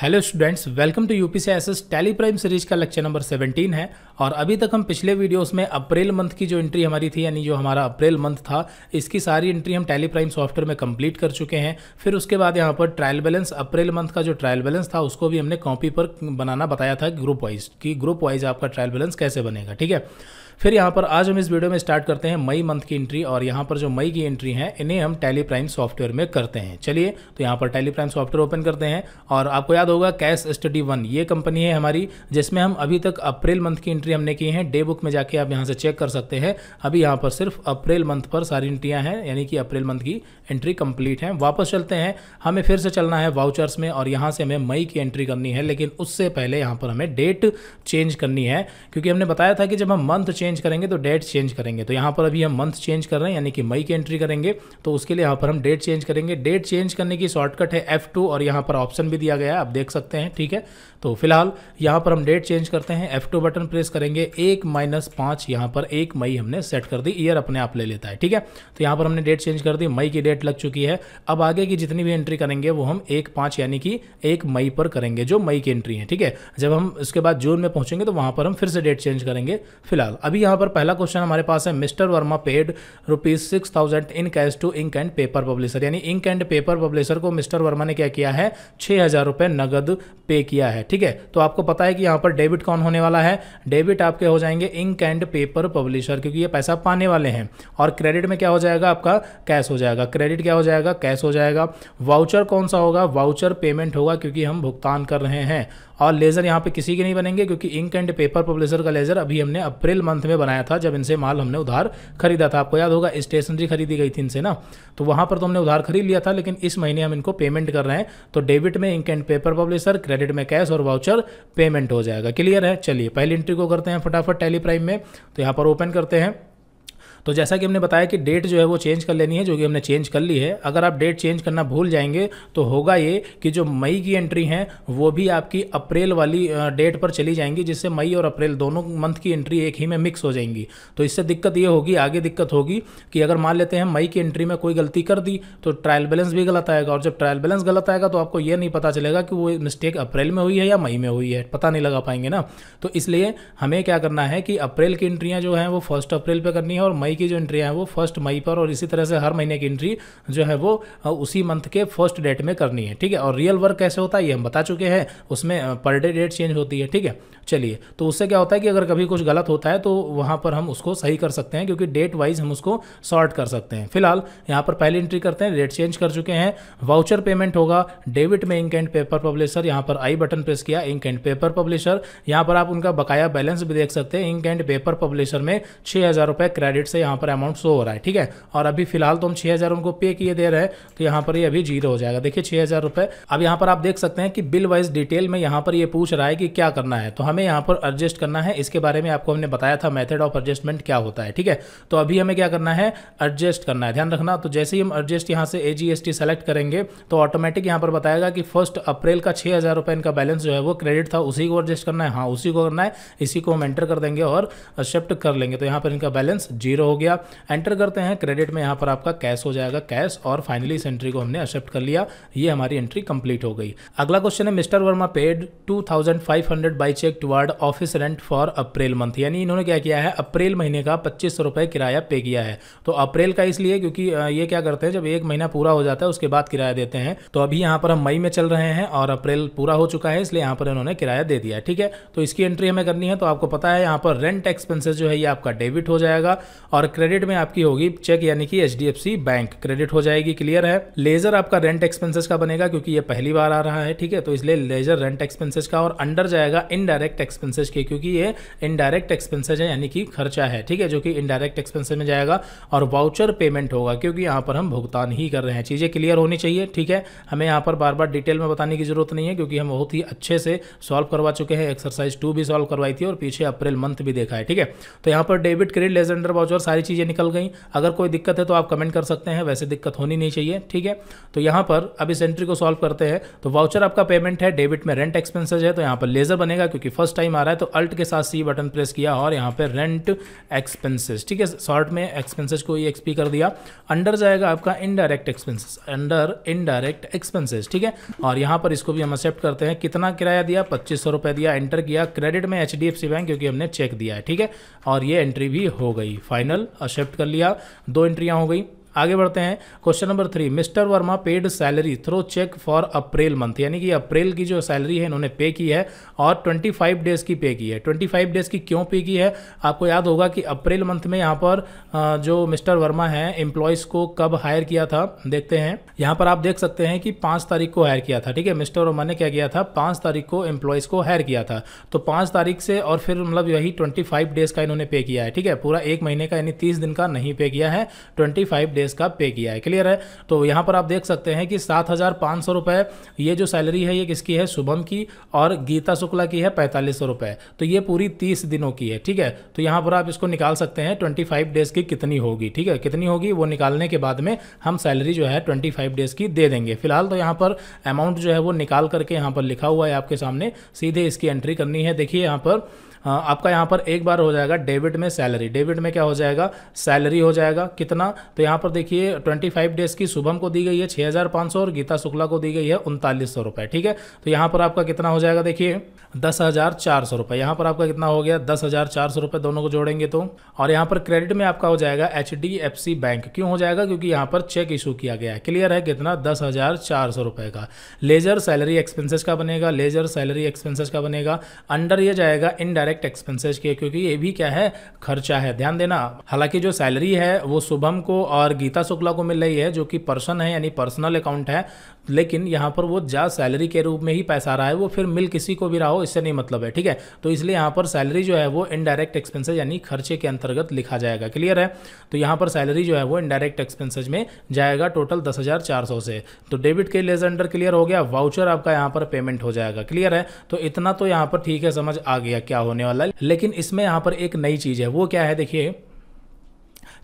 hello students welcome to U P C S S prime series का lecture number 17 है और अभी तक हम पिछले वीडियोस में अप्रैल मंथ की जो एंट्री हमारी थी यानी जो हमारा अप्रैल मंथ था इसकी सारी एंट्री हम टेलीप्राइम प्राइम सॉफ्टवेयर में कंप्लीट कर चुके हैं फिर उसके बाद यहाँ पर ट्रायल बैलेंस अप्रैल मंथ का जो ट्रायल बैलेंस था उसको भी हमने कॉपी पर बनाना बताया था ग्रुप वाइज कि ग्रुप वाइज आपका ट्रायल बैलेंस कैसे बनेगा ठीक है फिर यहाँ पर आज हम इस वीडियो में स्टार्ट करते हैं मई मंथ की एंट्री और यहाँ पर जो मई की एंट्री है इन्हें हम टेलीप्राइम प्राइम सॉफ्टवेयर में करते हैं चलिए तो यहाँ पर टेलीप्राइम प्राइम सॉफ्टवेयर ओपन करते हैं और आपको याद होगा कैश स्टडी वन ये कंपनी है हमारी जिसमें हम अभी तक अप्रैल मंथ की एंट्री हमने की है डे बुक में जाके आप यहाँ से चेक कर सकते हैं अभी यहाँ पर सिर्फ अप्रैल मंथ पर सारी एंट्रियाँ हैं यानी कि अप्रैल मंथ की एंट्री कंप्लीट है वापस चलते हैं हमें फिर से चलना है वाउचर्स में और यहाँ से हमें मई की एंट्री करनी है लेकिन उससे पहले यहाँ पर हमें डेट चेंज करनी है क्योंकि हमने बताया था कि जब हम मंथ चेंज चेंज करेंगे तो डेट चेंज करेंगे तो यहाँ पर अभी हम मंथ चेंज कर रहे हैं यानी कि मई की एंट्री करेंगे तो उसके लिए यहाँ पर हम डेट चेंज करेंगे डेट चेंज करने की शॉर्टकट है एफ और यहाँ पर ऑप्शन भी दिया गया है आप देख सकते हैं ठीक है तो फिलहाल यहाँ पर हम डेट चेंज करते हैं एफ बटन प्रेस करेंगे एक माइनस पाँच यहाँ पर एक मई हमने सेट कर दी ईयर अपने आप ले लेता है ठीक है तो यहाँ पर हमने डेट चेंज कर दी मई की डेट लग चुकी है अब आगे की जितनी भी एंट्री करेंगे वो हम एक पाँच यानी कि एक मई पर करेंगे जो मई की एंट्री है ठीक है जब हम उसके बाद जून में पहुंचेंगे तो वहाँ पर हम फिर से डेट चेंज करेंगे फिलहाल अभी अभी यहाँ पर पहला क्वेश्चन हमारे पास है mister Verma paid rupees six thousand in cash to ink and paper publisher यानी इंक एंड पेपर पब्लिशर को मिस्टर वर्मा ने क्या किया है छह हज़ार रुपए नगद पे किया है ठीक है तो आपको पता है कि यहाँ पर डेबिट कौन होने वाला है डेबिट आपके हो जाएंगे इंक एंड पेपर पब्लिशर क्योंकि ये पैसा पाने वाले हैं और क्रेडिट में क्या हो जाएगा आपका कैश हो जाएगा क्रेडिट क्या हो जाएगा कैश हो जाएगा वाउचर कौन सा होगा वाउचर पेमेंट होगा क्योंकि हम भुगतान कर रहे हैं और लेज़र यहाँ पे किसी के नहीं बनेंगे क्योंकि इंक एंड पेपर पब्लिशर का लेज़र अभी हमने अप्रैल मंथ में बनाया था जब इनसे माल हमने उधार खरीदा था आपको याद होगा स्टेशनरी खरीदी गई थी इनसे ना तो वहाँ पर तो हमने उधार खरीद लिया था लेकिन इस महीने हम इनको पेमेंट कर रहे हैं तो डेबिट में ink and paper publisher credit में कैश और वाउचर पेमेंट हो जाएगा क्लियर है चलिए पहली एंट्री को करते हैं फटाफट टेली प्राइम में तो यहाँ पर ओपन करते हैं तो जैसा कि हमने बताया कि डेट जो है वो चेंज कर लेनी है जो कि हमने चेंज कर ली है अगर आप डेट चेंज करना भूल जाएंगे तो होगा ये कि जो मई की एंट्री है वो भी आपकी अप्रैल वाली डेट पर चली जाएंगी जिससे मई और अप्रैल दोनों मंथ की एंट्री एक ही में मिक्स हो जाएंगी तो इससे दिक्कत ये होगी आगे दिक्कत होगी कि अगर मान लेते हैं मई की एंट्री में कोई गलती कर दी तो ट्रायल बैलेंस भी गलत आएगा और जब ट्रायल बैलेंस गलत आएगा तो आपको ये नहीं पता चलेगा कि वो मिस्टेक अप्रैल में हुई है या मई में हुई है पता नहीं लगा पाएंगे ना तो इसलिए हमें क्या करना है कि अप्रैल की एंट्रियाँ जो हैं वो फर्स्ट अप्रैल पर करनी है और मई मई की जो एंट्री है वो फर्स्ट मई पर और इसी तरह से हर महीने की एंट्री जो है वो उसी मंथ के फर्स्ट डेट में करनी है ठीक है और रियल वर्क कैसे होता है ये हम बता चुके हैं उसमें पर डे डेट चेंज होती है ठीक है चलिए तो उससे क्या होता है कि अगर कभी कुछ गलत होता है तो वहाँ पर हम उसको सही कर सकते हैं क्योंकि डेट वाइज हम उसको सॉर्ट कर सकते हैं फिलहाल यहाँ पर पहली एंट्री करते हैं डेट चेंज कर चुके हैं वाउचर पेमेंट होगा डेबिट में इंक एंड पेपर पब्लिशर यहाँ पर आई बटन प्रेस किया इंक एंड पेपर पब्लिशर यहाँ पर आप उनका बकाया बैलेंस भी देख सकते हैं इंक एंड पेपर पब्लिशर में छः हज़ार रुपये क्रेडिट से यहाँ पर अमाउंट शो हो रहा है ठीक है और अभी फिलहाल तो हम छः हज़ार उनको पे किए दे रहे हैं तो यहाँ पर ये अभी जीरो हो जाएगा देखिए छः हज़ार रुपये अब यहाँ पर आप देख सकते हैं कि बिल वाइज डिटेल में यहाँ पर ये पूछ रहा है कि क्या करना है तो हमें यहाँ पर एडजस्ट करना है इसके बारे में आपको हमने बताया था मेथड ऑफ एडजस्टमेंट क्या होता है ठीक है तो अभी हमें क्या करना है एडजस्ट करना है ध्यान रखना तो जैसे ही हम एडजस्ट यहाँ से ए सेलेक्ट करेंगे तो ऑटोमेटिक यहाँ पर बताएगा कि फर्स्ट अप्रैल का छः हज़ार रुपये इनका बैलेंस जो है वो क्रेडिट था उसी को एडजस्ट करना है हाँ उसी को करना है इसी को हम एंटर कर देंगे और एक्सेप्ट कर लेंगे तो यहाँ पर इनका बैलेंस जीरो हो गया एंटर करते हैं क्रेडिट में यहाँ पर आपका कैश हो जाएगा कैश और फाइनली इस एंट्री को हमने एक्सेप्ट कर लिया ये हमारी एंट्री कंप्लीट हो गई अगला क्वेश्चन है mister Verma paid 2500 by cheque toward office rent for April month यानी इन्होंने क्या किया है अप्रैल महीने का पच्चीस किराया पे किया है तो अप्रैल का इसलिए क्योंकि ये क्या करते हैं जब एक महीना पूरा हो जाता है उसके बाद किराया देते हैं तो अभी यहाँ पर हम मई में चल रहे हैं और अप्रैल पूरा हो चुका है इसलिए यहाँ पर इन्होंने किराया दे दिया ठीक है तो इसकी एंट्री हमें करनी है तो आपको पता है यहाँ पर रेंट एक्सपेंसेस जो है ये आपका डेबिट हो जाएगा और और क्रेडिट में आपकी होगी चेक यानी कि एच बैंक क्रेडिट हो जाएगी क्लियर है लेजर आपका रेंट एक्सपेंसेस का बनेगा क्योंकि ये पहली बार आ रहा है ठीक है तो इसलिए लेजर रेंट एक्सपेंसेस का और अंडर जाएगा इनडायरेक्ट एक्सपेंसेस के क्योंकि ये इनडायरेक्ट एक्सपेंसेस है यानी कि खर्चा है ठीक है जो कि इनडायरेक्ट एक्सपेंसेज में जाएगा और वाउचर पेमेंट होगा क्योंकि यहाँ पर हम भुगतान ही कर रहे हैं चीज़ें क्लियर होनी चाहिए ठीक है हमें यहाँ पर बार बार डिटेल में बताने की जरूरत नहीं है क्योंकि हम बहुत ही अच्छे से सॉल्व करवा चुके हैं एक्सरसाइज टू भी सॉल्व करवाई थी और पीछे अप्रैल मंथ भी देखा है ठीक है तो यहाँ पर debit credit ledger under voucher सारी चीज़ें निकल गई अगर कोई दिक्कत है तो आप कमेंट कर सकते हैं वैसे दिक्कत होनी नहीं चाहिए ठीक है तो यहाँ पर अब इस एंट्री को सॉल्व करते हैं तो वाउचर आपका पेमेंट है डेबिट में रेंट एक्सपेंसेज है तो यहाँ पर लेजर बनेगा क्योंकि फर्स्ट टाइम आ रहा है तो अल्ट के साथ सी बटन प्रेस किया और यहाँ पर रेंट एक्सपेंसेज ठीक है शॉर्ट में एक्सपेंसेज को ई एक्सपी कर दिया अंडर जाएगा आपका indirect expenses under indirect expenses ठीक है और यहाँ पर इसको भी हम एक्सेप्ट करते हैं कितना किराया दिया पच्चीस सौ रुपये दिया एंटर किया क्रेडिट में एच बैंक क्योंकि हमने चेक दिया है ठीक है और ये एंट्री भी हो गई फाइनल फाइनल शिफ्ट कर लिया दो एंट्रियाँ हो गई आगे बढ़ते हैं question number three mister Verma paid salary through cheque for April month यानी कि अप्रैल की जो सैलरी है इन्होंने पे की है और 25 डेज की पे की है 25 डेज की क्यों पे की है आपको याद होगा कि अप्रैल मंथ में यहाँ पर जो मिस्टर वर्मा है एम्प्लॉयज़ को कब हायर किया था देखते हैं यहाँ पर आप देख सकते हैं कि पाँच तारीख को हायर किया था ठीक है मिस्टर वर्मा ने क्या किया था पाँच तारीख को एम्प्लॉयज़ को हायर किया था तो पाँच तारीख से और फिर मतलब यही ट्वेंटी डेज का इन्होंने पे किया है ठीक है पूरा एक महीने का यानी तीस दिन का नहीं पे किया है ट्वेंटी डेज इसका पे किया है क्लियर है तो यहाँ पर आप देख सकते हैं कि सात हज़ार पाँच सौ रुपये ये जो सैलरी है ये किसकी है शुभम की और गीता शुक्ला की है पैंतालीस सौ रुपये तो ये पूरी तीस दिनों की है ठीक है तो यहाँ पर आप इसको निकाल सकते हैं ट्वेंटी फाइव डेज़ की कितनी होगी ठीक है कितनी होगी वो निकालने के बाद में हम सैलरी जो है ट्वेंटी फाइव डेज़ की दे देंगे फिलहाल तो यहाँ पर अमाउंट जो है वो निकाल करके यहाँ पर लिखा हुआ है आपके सामने सीधे इसकी एंट्री करनी है देखिए यहाँ पर हाँ, आपका यहाँ पर एक बार हो जाएगा डेबिट में सैलरी डेबिट में क्या हो जाएगा सैलरी हो जाएगा कितना तो यहाँ पर देखिए ट्वेंटी फाइव डेज की शुभम को दी गई है 6500 हज़ार सौ और गीता शुक्ला को दी गई है उनतालीस सौ रुपये ठीक है तो यहाँ पर आपका कितना हो जाएगा देखिए दस हज़ार चार सौ रुपये यहाँ पर आपका कितना हो गया दस हज़ार चार सौ रुपये दोनों को जोड़ेंगे तो और यहाँ पर क्रेडिट में आपका हो जाएगा H D F C bank क्यों हो जाएगा क्योंकि यहाँ पर चेक इशू किया गया है क्लियर है कितना दस हज़ार चार सौ रुपये का लेजर सैलरी एक्सपेंसेस का बनेगा लेजर सैलरी एक्सपेंसेस का बनेगा अंडर ये जाएगा इनडायरेक्ट डायरेक्ट एक्सपेंसेस के क्योंकि ये भी क्या है खर्चा है ध्यान देना हालांकि जो सैलरी है वो शुभम को और गीता शुक्ला को मिल रही है जो कि पर्सन है यानी पर्सनल अकाउंट है लेकिन यहाँ पर वो जा सैलरी के रूप में ही पैसा रहा है वो फिर मिल किसी को भी रहा हो इससे नहीं मतलब है ठीक है तो इसलिए यहाँ पर सैलरी जो है वो इनडायरेक्ट एक्सपेंसेज यानी खर्चे के अंतर्गत लिखा जाएगा क्लियर है तो यहाँ पर सैलरी जो है वो इनडायरेक्ट एक्सपेंसेज में जाएगा टोटल दस हज़ार चार सौ से तो डेबिट के लेजर अंडर क्लियर हो गया वाउचर आपका यहाँ पर पेमेंट हो जाएगा क्लियर है तो इतना तो यहाँ पर ठीक है समझ आ गया क्या होने वाला है लेकिन इसमें यहाँ पर एक नई चीज़ है वो क्या है देखिए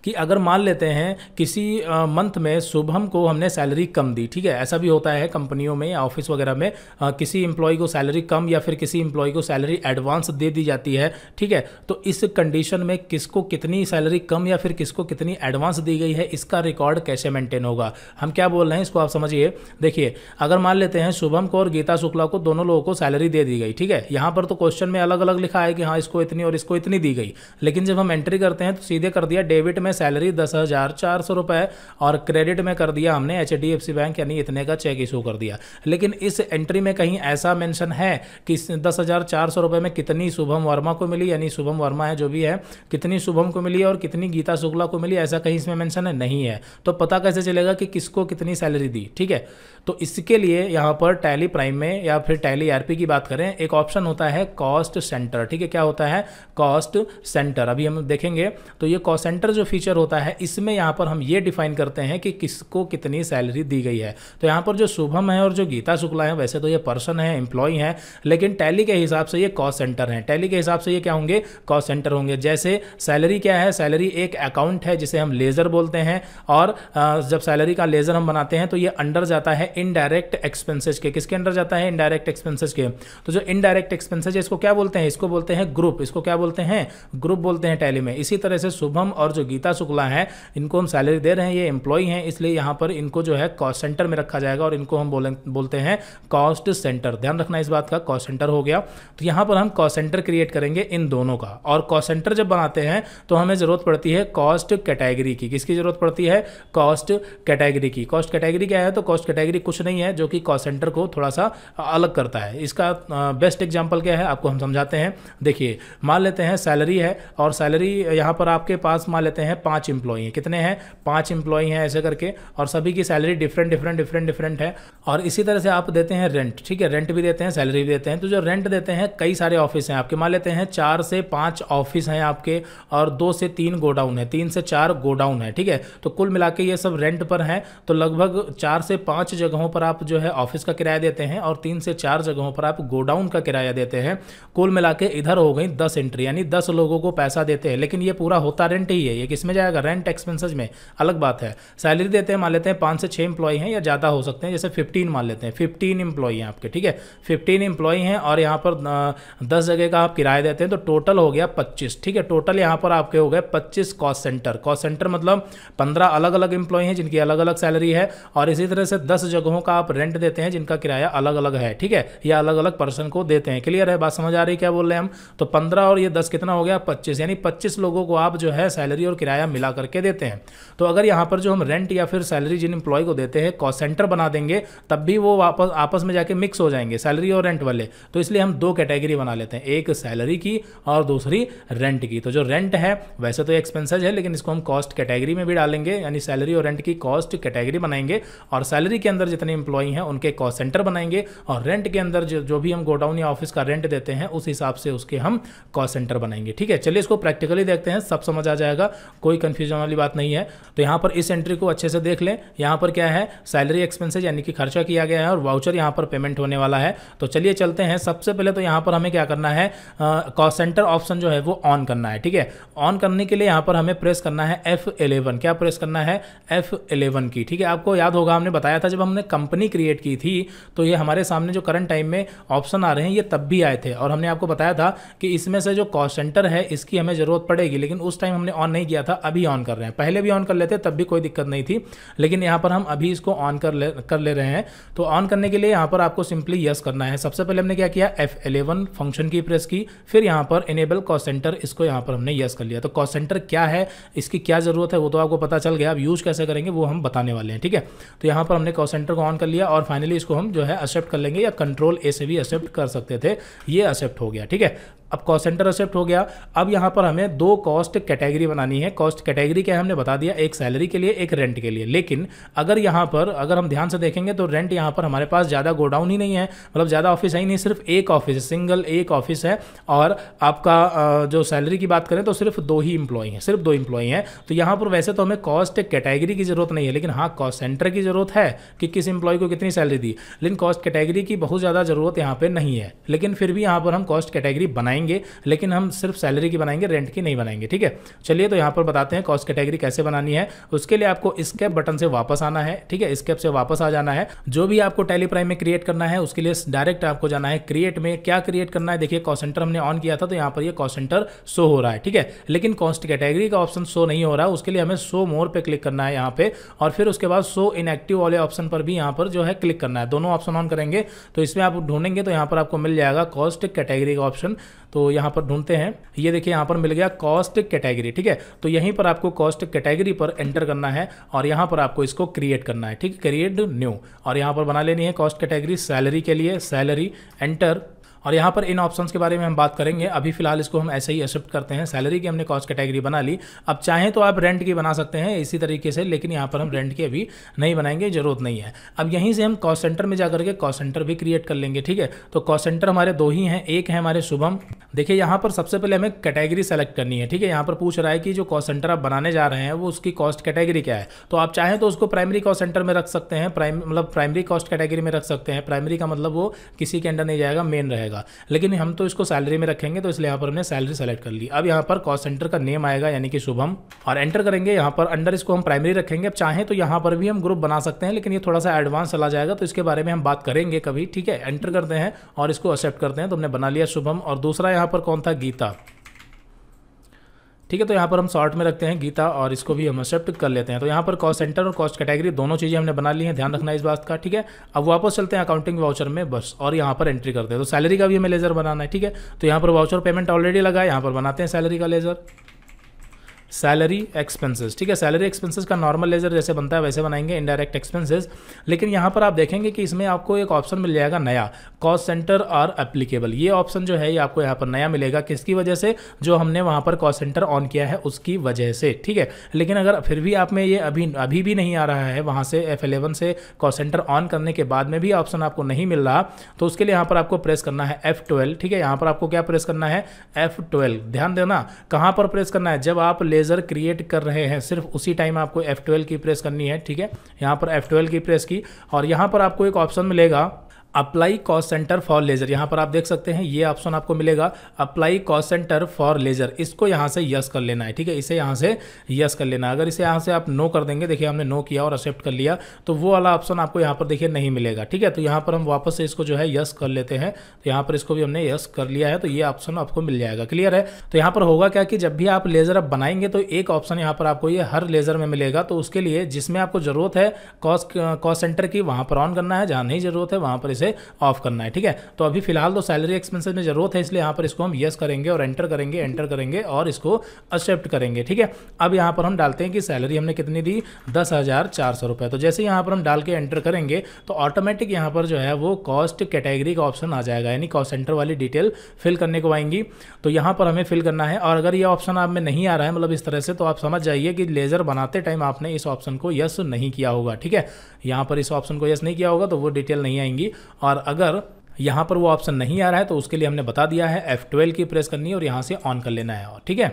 कि अगर मान लेते हैं किसी मंथ में शुभम को हमने सैलरी कम दी ठीक है ऐसा भी होता है कंपनियों में या ऑफिस वगैरह में आ, किसी इंप्लॉय को सैलरी कम या फिर किसी इंप्लॉय को सैलरी एडवांस दे दी जाती है ठीक है तो इस कंडीशन में किसको कितनी सैलरी कम या फिर किसको कितनी एडवांस दी गई है इसका रिकॉर्ड कैसे मेंटेन होगा हम क्या बोल रहे हैं इसको आप समझिए देखिए अगर मान लेते हैं शुभम को और गीता शुक्ला को दोनों लोगों को सैलरी दे दी गई ठीक है यहाँ पर तो क्वेश्चन में अलग अलग लिखा है कि हाँ इसको इतनी और इसको इतनी दी गई लेकिन जब हम एंट्री करते हैं तो सीधे कर दिया डेबिट में में सैलरी दस हज़ार चार सौ रुपये और क्रेडिट में कर दिया हमने H D F C bank यानी इतने का चेक इशू कर दिया लेकिन इस एंट्री में कहीं ऐसा मेंशन है कि दस हज़ार चार सौ रुपये में कितनी शुभम वर्मा को मिली यानी शुभम वर्मा है जो भी है कितनी शुभम को मिली और कितनी गीता शुक्ला को मिली ऐसा कहीं इसमें मैंशन है नहीं है तो पता कैसे चलेगा कि किसको कितनी सैलरी दी ठीक है तो इसके लिए यहाँ पर टैली प्राइम में या फिर टैली आर की बात करें एक ऑप्शन होता है कॉस्ट सेंटर ठीक है क्या होता है कॉस्ट सेंटर अभी हम देखेंगे तो ये कॉस्ट सेंटर जो फीचर होता है इसमें यहाँ पर हम ये डिफाइन करते हैं कि किसको कितनी सैलरी दी गई है तो यहाँ पर जो शुभम है और जो गीता शुक्ला है वैसे तो ये पर्सन है एम्प्लॉय हैं लेकिन टैली के हिसाब से ये कॉस्ट सेंटर हैं टैली के हिसाब से ये क्या होंगे कॉस्ट सेंटर होंगे जैसे सैलरी क्या है सैलरी एक अकाउंट है जिसे हम लेज़र बोलते हैं और जब सैलरी का लेज़र हम बनाते हैं तो ये अंडर जाता है इनडायरेक्ट एक्सपेंसेज के किसके अंडर जाता है इनडायरेक्ट एक्सपेंसेज के तो जो इनडायरेक्ट एक्सपेंसेज है इसको क्या बोलते हैं इसको बोलते हैं ग्रुप इसको क्या बोलते हैं ग्रुप बोलते हैं टैली में इसी तरह से शुभम और जो गीता शुक्ला है इनको हम सैलरी दे रहे हैं ये एम्प्लॉय हैं इसलिए यहां पर इनको जो है कॉस्ट सेंटर में रखा जाएगा और इनको हम बोलते हैं कॉस्ट सेंटर ध्यान रखना इस बात का कॉस्ट सेंटर हो गया तो यहां पर हम कॉस्ट सेंटर क्रिएट करेंगे इन दोनों का और कॉस्ट सेंटर जब बनाते हैं तो हमें ज़रूरत पड़ती है कॉस्ट कैटेगरी की किसकी ज़रूरत पड़ती है कॉस्ट कैटेगरी की कॉस्ट कैटेगरी क्या है तो कॉस्ट कैटेगरी कुछ नहीं है जो कि कॉल सेंटर को थोड़ा सा अलग करता है इसका बेस्ट एग्जाम्पल क्या है आपको हम समझाते हैं देखिए मान लेते हैं सैलरी है और सैलरी यहाँ पर आपके पास मान लेते हैं पाँच इंप्लॉई हैं कितने हैं पाँच इंप्लॉई हैं ऐसे करके और सभी की salary different different different different है और इसी तरह से आप देते हैं रेंट ठीक है रेंट भी देते हैं सैलरी भी देते हैं तो जो रेंट देते हैं कई सारे ऑफिस हैं आपके मान लेते हैं चार से पाँच ऑफिस हैं आपके और दो से तीन गोडाउन है तीन से चार गोडाउन है ठीक है तो कुल मिला ये सब रेंट पर हैं तो लगभग चार से पाँच जगह जगहों पर आप जो है ऑफिस का किराया देते हैं और तीन से चार जगहों पर आप गोडाउन का किराया देते हैं कुल मिला इधर हो गई दस एंट्री यानी दस लोगों को पैसा देते हैं लेकिन ये पूरा होता रेंट ही है ये किसमें जाएगा रेंट एक्सपेंसेज में अलग बात है सैलरी देते हैं मान लेते हैं पाँच से छः एम्प्लॉय हैं या ज़्यादा हो सकते हैं जैसे फिफ्टीन मान लेते हैं फिफ्टीन एम्प्लॉय हैं आपके ठीक है फिफ्टीन एम्प्लॉय हैं और यहाँ पर दस जगह का आप किराया देते हैं तो टोटल हो गया पच्चीस ठीक है टोटल यहाँ पर आपके हो गए पच्चीस कॉस्ट सेंटर कॉस्ट सेंटर मतलब पंद्रह अलग अलग एम्प्लॉय हैं जिनकी अलग अलग सैलरी है और इसी तरह से दस जगह जगहों का आप रेंट देते हैं जिनका किराया अलग अलग है ठीक है या अलग अलग पर्सन को देते हैं क्लियर है बात समझ आ रही क्या बोल रहे हैं हम तो पंद्रह और ये दस कितना हो गया पच्चीस यानी पच्चीस लोगों को आप जो है सैलरी और किराया मिला करके देते हैं तो अगर यहाँ पर जो हम रेंट या फिर सैलरी जिन इंप्लॉय को देते हैं कॉस्ट सेंटर बना देंगे तब भी वो वापस आपस में जाके मिक्स हो जाएंगे सैलरी और रेंट वाले तो इसलिए हम दो कैटेगरी बना लेते हैं एक सैलरी की और दूसरी रेंट की तो जो रेंट है वैसे तो एक्सपेंसिज है लेकिन इसको हम कॉस्ट कैटेगरी में भी डालेंगे यानी सैलरी और रेंट की कॉस्ट कैटेगरी बनाएंगे और सैलरी के अंदर जितने इंप्लॉई हैं उनके कॉल सेंटर बनाएंगे और रेंट के अंदर जो, जो भी हम गोडाउन या ऑफिस का रेंट देते हैं उस हिसाब से उसके हम कॉल सेंटर बनाएंगे ठीक है चलिए इसको प्रैक्टिकली देखते हैं सब समझ आ जाएगा कोई कन्फ्यूजन वाली बात नहीं है तो यहाँ पर इस एंट्री को अच्छे से देख लें यहाँ पर क्या है सैलरी एक्सपेंसेज यानी कि खर्चा किया गया है और वाउचर यहाँ पर पेमेंट होने वाला है तो चलिए चलते हैं सबसे पहले तो यहाँ पर हमें क्या करना है कॉल सेंटर ऑप्शन जो है वो ऑन करना है ठीक है ऑन करने के लिए यहाँ पर हमें प्रेस करना है एफ क्या प्रेस करना है एफ की ठीक है आपको याद होगा हमने बताया था जब हमने हमने कंपनी क्रिएट की थी तो ये हमारे सामने जो करंट टाइम में ऑप्शन आ रहे हैं ये तब भी आए थे और हमने आपको बताया था कि इसमें से जो कॉस्ट सेंटर है इसकी हमें ज़रूरत पड़ेगी लेकिन उस टाइम हमने ऑन नहीं किया था अभी ऑन कर रहे हैं पहले भी ऑन कर लेते तब भी कोई दिक्कत नहीं थी लेकिन यहाँ पर हम अभी इसको ऑन कर ले कर ले रहे हैं तो ऑन करने के लिए यहाँ पर आपको सिंपली यस करना है सबसे पहले हमने क्या किया एफ फंक्शन की प्रेस की फिर यहाँ पर इनेबल कॉस्ट सेंटर इसको यहाँ पर हमने यस कर लिया तो कॉस्ट सेंटर क्या है इसकी क्या ज़रूरत है वो तो आपको पता चल गया अब यूज़ कैसे करेंगे वो हम बताने वाले हैं ठीक है तो यहाँ पर हमने कॉस्ट सेंटर को ऑन कर लिया और फाइनली इसको हम जो है एक्सेप्ट कर लेंगे या कंट्रोल ए से भी एक्सेप्ट कर सकते थे ये एक्सेप्ट हो गया ठीक है अब कॉस्ट सेंटर एक्सेप्ट हो गया अब यहाँ पर हमें दो कॉस्ट कैटेगरी बनानी है कॉस्ट कैटेगरी क्या हमने बता दिया एक सैलरी के लिए एक रेंट के लिए लेकिन अगर यहाँ पर अगर हम ध्यान से देखेंगे तो रेंट यहाँ पर हमारे पास ज़्यादा गोडाउन ही नहीं है मतलब ज़्यादा ऑफिस है ही नहीं सिर्फ एक ऑफिस सिंगल एक ऑफिस है और आपका जो सैलरी की बात करें तो सिर्फ दो ही इंप्लॉई हैं सिर्फ दो इंप्लॉई हैं तो यहाँ पर वैसे तो हमें कॉस्ट कैटेगरी की ज़रूरत नहीं है लेकिन हाँ कॉस्ट सेंटर की ज़रूरत है कि किस इंप्लॉय को कितनी सैलरी दी लेकिन कॉस्ट कैटेगरी की बहुत ज़्यादा ज़रूरत यहाँ पर नहीं है लेकिन फिर भी यहाँ पर हम कॉस्ट कैटेगरी बनाएंगे बनाएंगे लेकिन हम सिर्फ सैलरी की बनाएंगे रेंट की नहीं बनाएंगे ठीक है चलिए तो यहाँ पर बताते हैं कॉस्ट कैटेगरी कैसे बनानी है उसके लिए आपको स्केप बटन से वापस आना है ठीक है स्केप से वापस आ जाना है जो भी आपको टेलीप्राइम में क्रिएट करना है उसके लिए डायरेक्ट आपको जाना है क्रिएट में क्या क्रिएट करना है देखिए कॉस्ट सेंटर हमने ऑन किया था तो यहाँ पर यह कॉस्ट सेंटर शो हो रहा है ठीक है लेकिन कॉस्ट कैटेगरी का ऑप्शन शो नहीं हो रहा उसके लिए हमें शो मोर पर क्लिक करना है यहाँ पर और फिर उसके बाद शो इनएक्टिव वाले ऑप्शन पर भी यहाँ पर जो है क्लिक करना है दोनों ऑप्शन ऑन करेंगे तो इसमें आप ढूंढेंगे तो यहाँ पर आपको मिल जाएगा कॉस्ट कैटेगरी का ऑप्शन तो यहाँ पर ढूंढते हैं ये देखिए यहाँ पर मिल गया कॉस्ट कैटेगरी ठीक है तो यहीं पर आपको कॉस्ट कैटेगरी पर एंटर करना है और यहाँ पर आपको इसको क्रिएट करना है ठीक है क्रिएट न्यू और यहाँ पर बना लेनी है कॉस्ट कैटेगरी सैलरी के लिए सैलरी एंटर और यहाँ पर इन ऑप्शन के बारे में हम बात करेंगे अभी फिलहाल इसको हम ऐसे ही एक्सेप्ट करते हैं सैलरी की हमने कॉस्ट कैटेगरी बना ली अब चाहें तो आप रेंट की बना सकते हैं इसी तरीके से लेकिन यहाँ पर हम रेंट की अभी नहीं बनाएंगे जरूरत नहीं है अब यहीं से हम कॉस्ट सेंटर में जाकर के कॉस्ट सेंटर भी क्रिएट कर लेंगे ठीक है तो कॉस्ट सेंटर हमारे दो ही हैं एक है हमारे शुभम देखिए यहाँ पर सबसे पहले हमें कैटेगरी सेलेक्ट करनी है ठीक है यहाँ पर पूछ रहा है कि जो कॉस्ट सेंटर आप बनाने जा रहे हैं वो उसकी कॉस्ट कैटेगरी क्या है तो आप चाहें तो उसको प्राइमरी कॉस्ट सेंटर में रख सकते हैं प्राइम मतलब प्राइमरी कॉस्ट कैटेगरी में रख सकते हैं प्राइमरी का मतलब वो किसी के अंडर नहीं जाएगा मेन रहेगा जाएगा लेकिन हम तो इसको सैलरी में रखेंगे तो इसलिए यहाँ पर हमने सैलरी सेलेक्ट कर ली अब यहाँ पर कॉस्ट सेंटर का नेम आएगा यानी कि शुभम और एंटर करेंगे यहाँ पर अंडर इसको हम प्राइमरी रखेंगे अब चाहें तो यहाँ पर भी हम ग्रुप बना सकते हैं लेकिन ये थोड़ा सा एडवांस चला जाएगा तो इसके बारे में हम बात करेंगे कभी ठीक है एंटर करते हैं और इसको एक्सेप्ट करते हैं तो हमने बना लिया शुभम और दूसरा यहाँ पर कौन था गीता ठीक है तो यहाँ पर हम शॉर्ट में रखते हैं गीता और इसको भी हम एक्सेप्ट कर लेते हैं तो यहाँ पर कॉस्ट सेंटर और कॉस्ट कैटेगरी दोनों चीज़ें हमने बना ली हैं ध्यान रखना इस बात का ठीक है अब वापस चलते हैं अकाउंटिंग वाउचर में बस और यहाँ पर एंट्री करते हैं तो सैलरी का भी हमें लेजर बनाना है ठीक है तो यहाँ पर वाउचर पेमेंट ऑलरेडी लगा है यहाँ पर बनाते हैं सैलरी का लेजर सैलरी एक्सपेंसेस ठीक है सैलरी एक्सपेंसेस का नॉर्मल लेजर जैसे बनता है वैसे बनाएंगे इनडायरेक्ट एक्सपेंसेस लेकिन यहाँ पर आप देखेंगे कि इसमें आपको एक ऑप्शन मिल जाएगा नया कॉस्ट सेंटर और एप्लीकेबल ये ऑप्शन जो है ये आपको यहाँ पर नया मिलेगा किसकी वजह से जो हमने वहाँ पर कॉस्ट सेंटर ऑन किया है उसकी वजह से ठीक है लेकिन अगर फिर भी आप में ये अभी अभी भी नहीं आ रहा है वहाँ से एफ से कॉस्ट सेंटर ऑन करने के बाद में भी ऑप्शन आपको नहीं मिल रहा तो उसके लिए यहाँ पर आपको प्रेस करना है एफ ठीक है यहाँ पर आपको क्या प्रेस करना है एफ ध्यान देना कहाँ पर प्रेस करना है जब आप ले लेज़र क्रिएट कर रहे हैं सिर्फ उसी टाइम आपको F12 की प्रेस करनी है ठीक है यहाँ पर F12 की प्रेस की और यहाँ पर आपको एक ऑप्शन मिलेगा apply cost centre for ledger यहां पर आप देख सकते हैं ये ऑप्शन आपको मिलेगा apply cost centre for ledger इसको यहां से यस कर लेना है ठीक है इसे यहां से यस कर लेना है अगर इसे यहां से आप नो कर देंगे देखिए हमने नो किया और एक्सेप्ट कर लिया तो वो वाला ऑप्शन आपको यहाँ पर देखिए नहीं मिलेगा ठीक है तो यहां पर हम वापस से इसको जो है यस कर लेते हैं तो यहां पर इसको भी हमने यस कर लिया है तो ये ऑप्शन आपको मिल जाएगा क्लियर है तो यहां पर होगा क्या कि जब भी आप लेजर अब बनाएंगे तो एक ऑप्शन यहां पर आपको ये हर लेजर में मिलेगा तो उसके लिए जिसमें आपको जरूरत है कॉस्ट कॉस्ट सेंटर की वहां पर ऑन करना है जहां नहीं जरूरत है वहां पर इसे से ऑफ करना है ठीक है तो अभी फिलहाल तो सैलरी एक्सपेंसेस में जरूरत है इसलिए यहाँ पर इसको हम यस करेंगे और एंटर करेंगे एंटर करेंगे और इसको एक्सेप्ट करेंगे ठीक है अब यहाँ पर हम डालते हैं कि सैलरी हमने कितनी दी दस हज़ार चार सौ रुपये तो जैसे यहाँ पर हम डाल के एंटर करेंगे तो ऑटोमेटिक यहाँ पर जो है वो कॉस्ट कैटेगरी का ऑप्शन आ जाएगा यानी कॉस्ट सेंटर वाली डिटेल फिल करने को आएंगी तो यहाँ पर हमें फिल करना है और अगर ये ऑप्शन आप में नहीं आ रहा है मतलब इस तरह से तो आप समझ जाइए कि लेज़र बनाते टाइम आपने इस ऑप्शन को यस नहीं किया होगा ठीक है यहाँ पर इस ऑप्शन को यस नहीं किया होगा तो वो डिटेल नहीं आएंगी और अगर यहाँ पर वो ऑप्शन नहीं आ रहा है तो उसके लिए हमने बता दिया है F12 की प्रेस करनी है और यहाँ से ऑन कर लेना है और ठीक है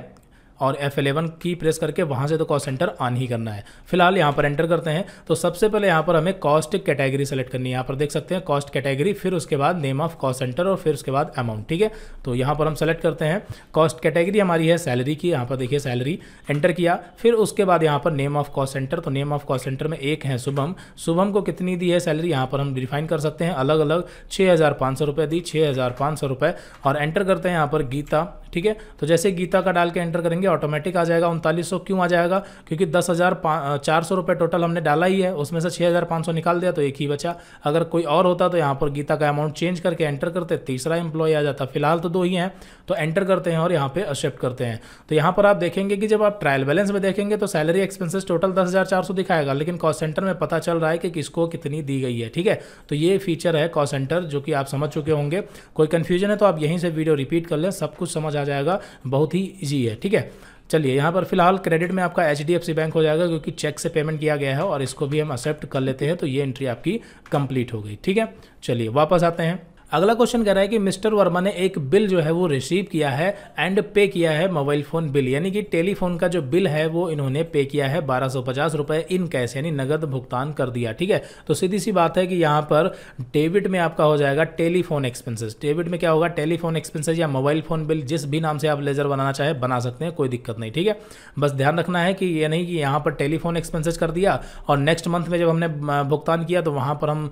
और F11 की प्रेस करके वहाँ से तो कॉस्ट सेंटर ऑन ही करना है फिलहाल यहाँ पर एंटर करते हैं तो सबसे पहले यहाँ पर हमें कॉस्ट कैटेगरी सेलेक्ट करनी है यहाँ पर देख सकते हैं कॉस्ट कैटेगरी फिर उसके बाद नेम ऑफ कॉस्ट सेंटर और फिर उसके बाद अमाउंट ठीक है तो यहाँ पर हम सेलेक्ट करते हैं कॉस्ट कैटेगरी हमारी है सैलरी की यहाँ पर देखिए सैलरी एंटर किया फिर उसके बाद यहाँ पर नेम ऑफ कॉस्ट सेंटर तो नेम ऑफ कॉस्ट सेंटर में एक है शुभम शुभम को कितनी दी है सैलरी यहाँ पर हम डिफाइन कर सकते हैं अलग अलग छः हज़ार पाँच सौ रुपये दी छः हज़ार पाँच सौ और एंटर करते हैं यहाँ पर गीता ठीक है तो जैसे गीता का डाल के एंटर करेंगे ऑटोमेटिक आ जाएगा उनतालीस क्यों आ जाएगा क्योंकि दस हज़ार चार सौ रुपये टोटल हमने डाला ही है उसमें से छः निकाल दिया तो एक ही बचा अगर कोई और होता तो यहाँ पर गीता का अमाउंट चेंज करके एंटर करते तीसरा एम्प्लॉय आ जाता फिलहाल तो दो ही हैं तो एंटर करते हैं और यहाँ पर एक्सेप्ट करते हैं तो यहाँ पर आप देखेंगे कि जब आप ट्रायल बैलेंस में देखेंगे तो सैलरी एक्सपेंसेस टोटल दस हज़ार चार सौ दिखाएगा लेकिन कॉस्ट सेंटर में पता चल रहा है कि किसको कितनी दी गई है ठीक है तो ये फीचर है कॉस्ट सेंटर जो कि आप समझ चुके होंगे कोई कन्फ्यूजन है तो आप यहीं से वीडियो रिपीट कर लें सब कुछ समझ आ जाएगा बहुत ही ईजी है ठीक है चलिए यहाँ पर फिलहाल क्रेडिट में आपका एच बैंक हो जाएगा क्योंकि चेक से पेमेंट किया गया है और इसको भी हम एक्सेप्ट कर लेते हैं तो ये एंट्री आपकी कंप्लीट हो गई ठीक है चलिए वापस आते हैं अगला क्वेश्चन कह रहा है कि मिस्टर वर्मा ने एक बिल जो है वो रिसीव किया है एंड पे किया है मोबाइल फ़ोन बिल यानी कि टेलीफोन का जो बिल है वो इन्होंने पे किया है बारह सौ पचास रुपये इन कैश यानी नगद भुगतान कर दिया ठीक है तो सीधी सी बात है कि यहाँ पर डेबिट में आपका हो जाएगा टेलीफोन एक्सपेंसेस डेबिट में क्या होगा टेलीफोन एक्सपेंसेस या मोबाइल फ़ोन बिल जिस भी नाम से आप लेजर बनाना चाहे बना सकते हैं कोई दिक्कत नहीं ठीक है बस ध्यान रखना है कि ये नहीं कि यहाँ पर टेलीफोन एक्सपेंसेस कर दिया और नेक्स्ट मंथ में जब हमने भुगतान किया तो वहाँ पर हम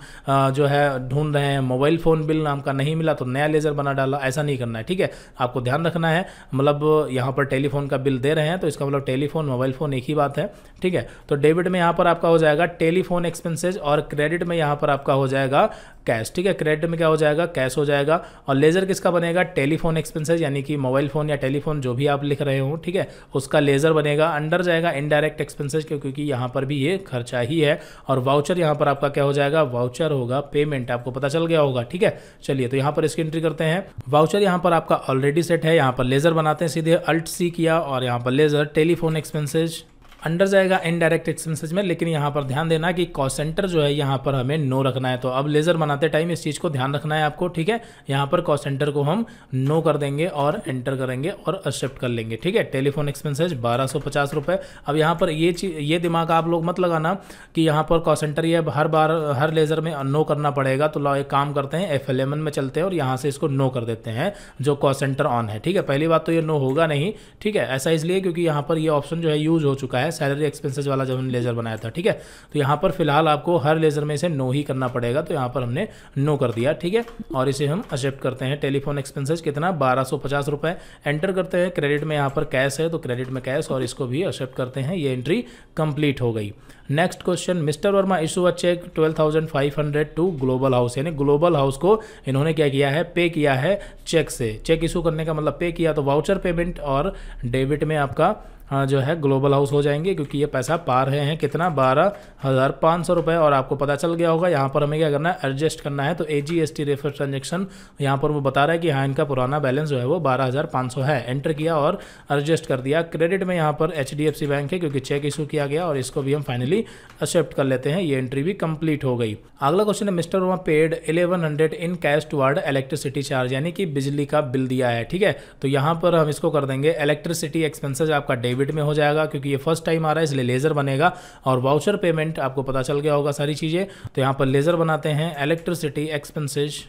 जो है ढूंढ रहे हैं मोबाइल फ़ोन बिल नाम का नहीं मिला तो नया लेज़र बना डाला ऐसा नहीं करना है ठीक है आपको ध्यान रखना है मतलब यहाँ पर टेलीफोन का बिल दे रहे हैं तो इसका मतलब टेलीफोन मोबाइल फ़ोन एक ही बात है ठीक है तो डेबिट में यहाँ पर आपका हो जाएगा टेलीफोन एक्सपेंसेज और क्रेडिट में यहाँ पर आपका हो जाएगा कैश ठीक है क्रेडिट में क्या हो जाएगा कैश हो जाएगा और लेजर किसका बनेगा टेलीफोन एक्सपेंसेस यानी कि मोबाइल फोन या टेलीफोन जो भी आप लिख रहे हो ठीक है उसका लेजर बनेगा अंडर जाएगा इनडायरेक्ट एक्सपेंसेस क्योंकि यहाँ पर भी ये खर्चा ही है और वाउचर यहां पर आपका क्या हो जाएगा वाउचर होगा पेमेंट आपको पता चल गया होगा ठीक है चलिए तो यहां पर इसकी एंट्री करते हैं वाउचर यहां पर आपका ऑलरेडी सेट है यहाँ पर लेजर बनाते हैं सीधे अल्ट सी किया और यहां पर लेजर टेलीफोन एक्सपेंसेज अंडर जाएगा इनडायरेक्ट एक्सपेंसिस में लेकिन यहाँ पर ध्यान देना कि कॉस्ट सेंटर जो है यहाँ पर हमें नो रखना है तो अब लेज़र बनाते टाइम इस चीज़ को ध्यान रखना है आपको ठीक है यहाँ पर कॉस्ट सेंटर को हम नो कर देंगे और एंटर करेंगे और एक्सेप्ट कर लेंगे ठीक है टेलीफोन एक्सपेंसेज बारह सौ पचास रुपये अब यहाँ पर ये चीज ये दिमाग आप लोग मत लगाना कि यहाँ पर कॉस्ट सेंटर ये हर बार हर लेज़र में नो करना पड़ेगा तो एक काम करते हैं एफ में चलते हैं और यहाँ से इसको नो कर देते हैं जो कॉस्ट सेंटर ऑन है ठीक है पहली बात तो ये नो होगा नहीं ठीक है ऐसा इसलिए क्योंकि यहाँ पर ये ऑप्शन जो है यूज़ हो चुका है है सैलरी एक्सपेंसेस वाला जब हमने लेज़र बनाया था ठीक है तो यहाँ पर फिलहाल आपको हर लेज़र में इसे नो ही करना पड़ेगा तो यहाँ पर हमने नो कर दिया ठीक है और इसे हम एक्सेप्ट करते हैं टेलीफोन एक्सपेंसेज कितना बारह एंटर करते हैं क्रेडिट में यहाँ पर कैश है तो क्रेडिट में कैश और इसको भी एक्सेप्ट करते हैं ये एंट्री कंप्लीट हो गई next question mister Verma issue a cheque twelve thousand five hundred to global house यानी ग्लोबल हाउस को इन्होंने क्या किया है पे किया है चेक से चेक इशू करने का मतलब पे किया तो वाउचर पेमेंट और डेबिट में आपका हाँ, जो है ग्लोबल हाउस हो जाएंगे क्योंकि ये पैसा पा रहे हैं कितना बारह हज़ार पाँच सौ रुपये और आपको पता चल गया होगा यहाँ पर हमें क्या करना है एडजस्ट करना है तो A G S T refer transaction यहाँ पर वो बता रहा है कि हाँ इनका पुराना बैलेंस जो है वो बारह हज़ार पाँच सौ है एंटर किया और एडजस्ट कर दिया क्रेडिट में यहाँ पर H D F C bank है क्योंकि चेक इशू किया गया और इसको भी हम फाइनली एक्सेप्ट कर लेते हैं ये एंट्री भी कंप्लीट हो गई अगला क्वेश्चन है mister Verma paid eleven hundred in cash toward electricity charge यानी कि बिजली का बिल दिया है ठीक है तो यहाँ पर हम इसको कर देंगे इलेक्ट्रिसिटी एक्सपेंसेज आपका डेबिट प्राइवेट में हो जाएगा क्योंकि ये फर्स्ट टाइम आ रहा है इसलिए लेज़र बनेगा और वाउचर पेमेंट आपको पता चल गया होगा सारी चीज़ें तो यहाँ पर लेज़र बनाते हैं इलेक्ट्रिसिटी एक्सपेंसेज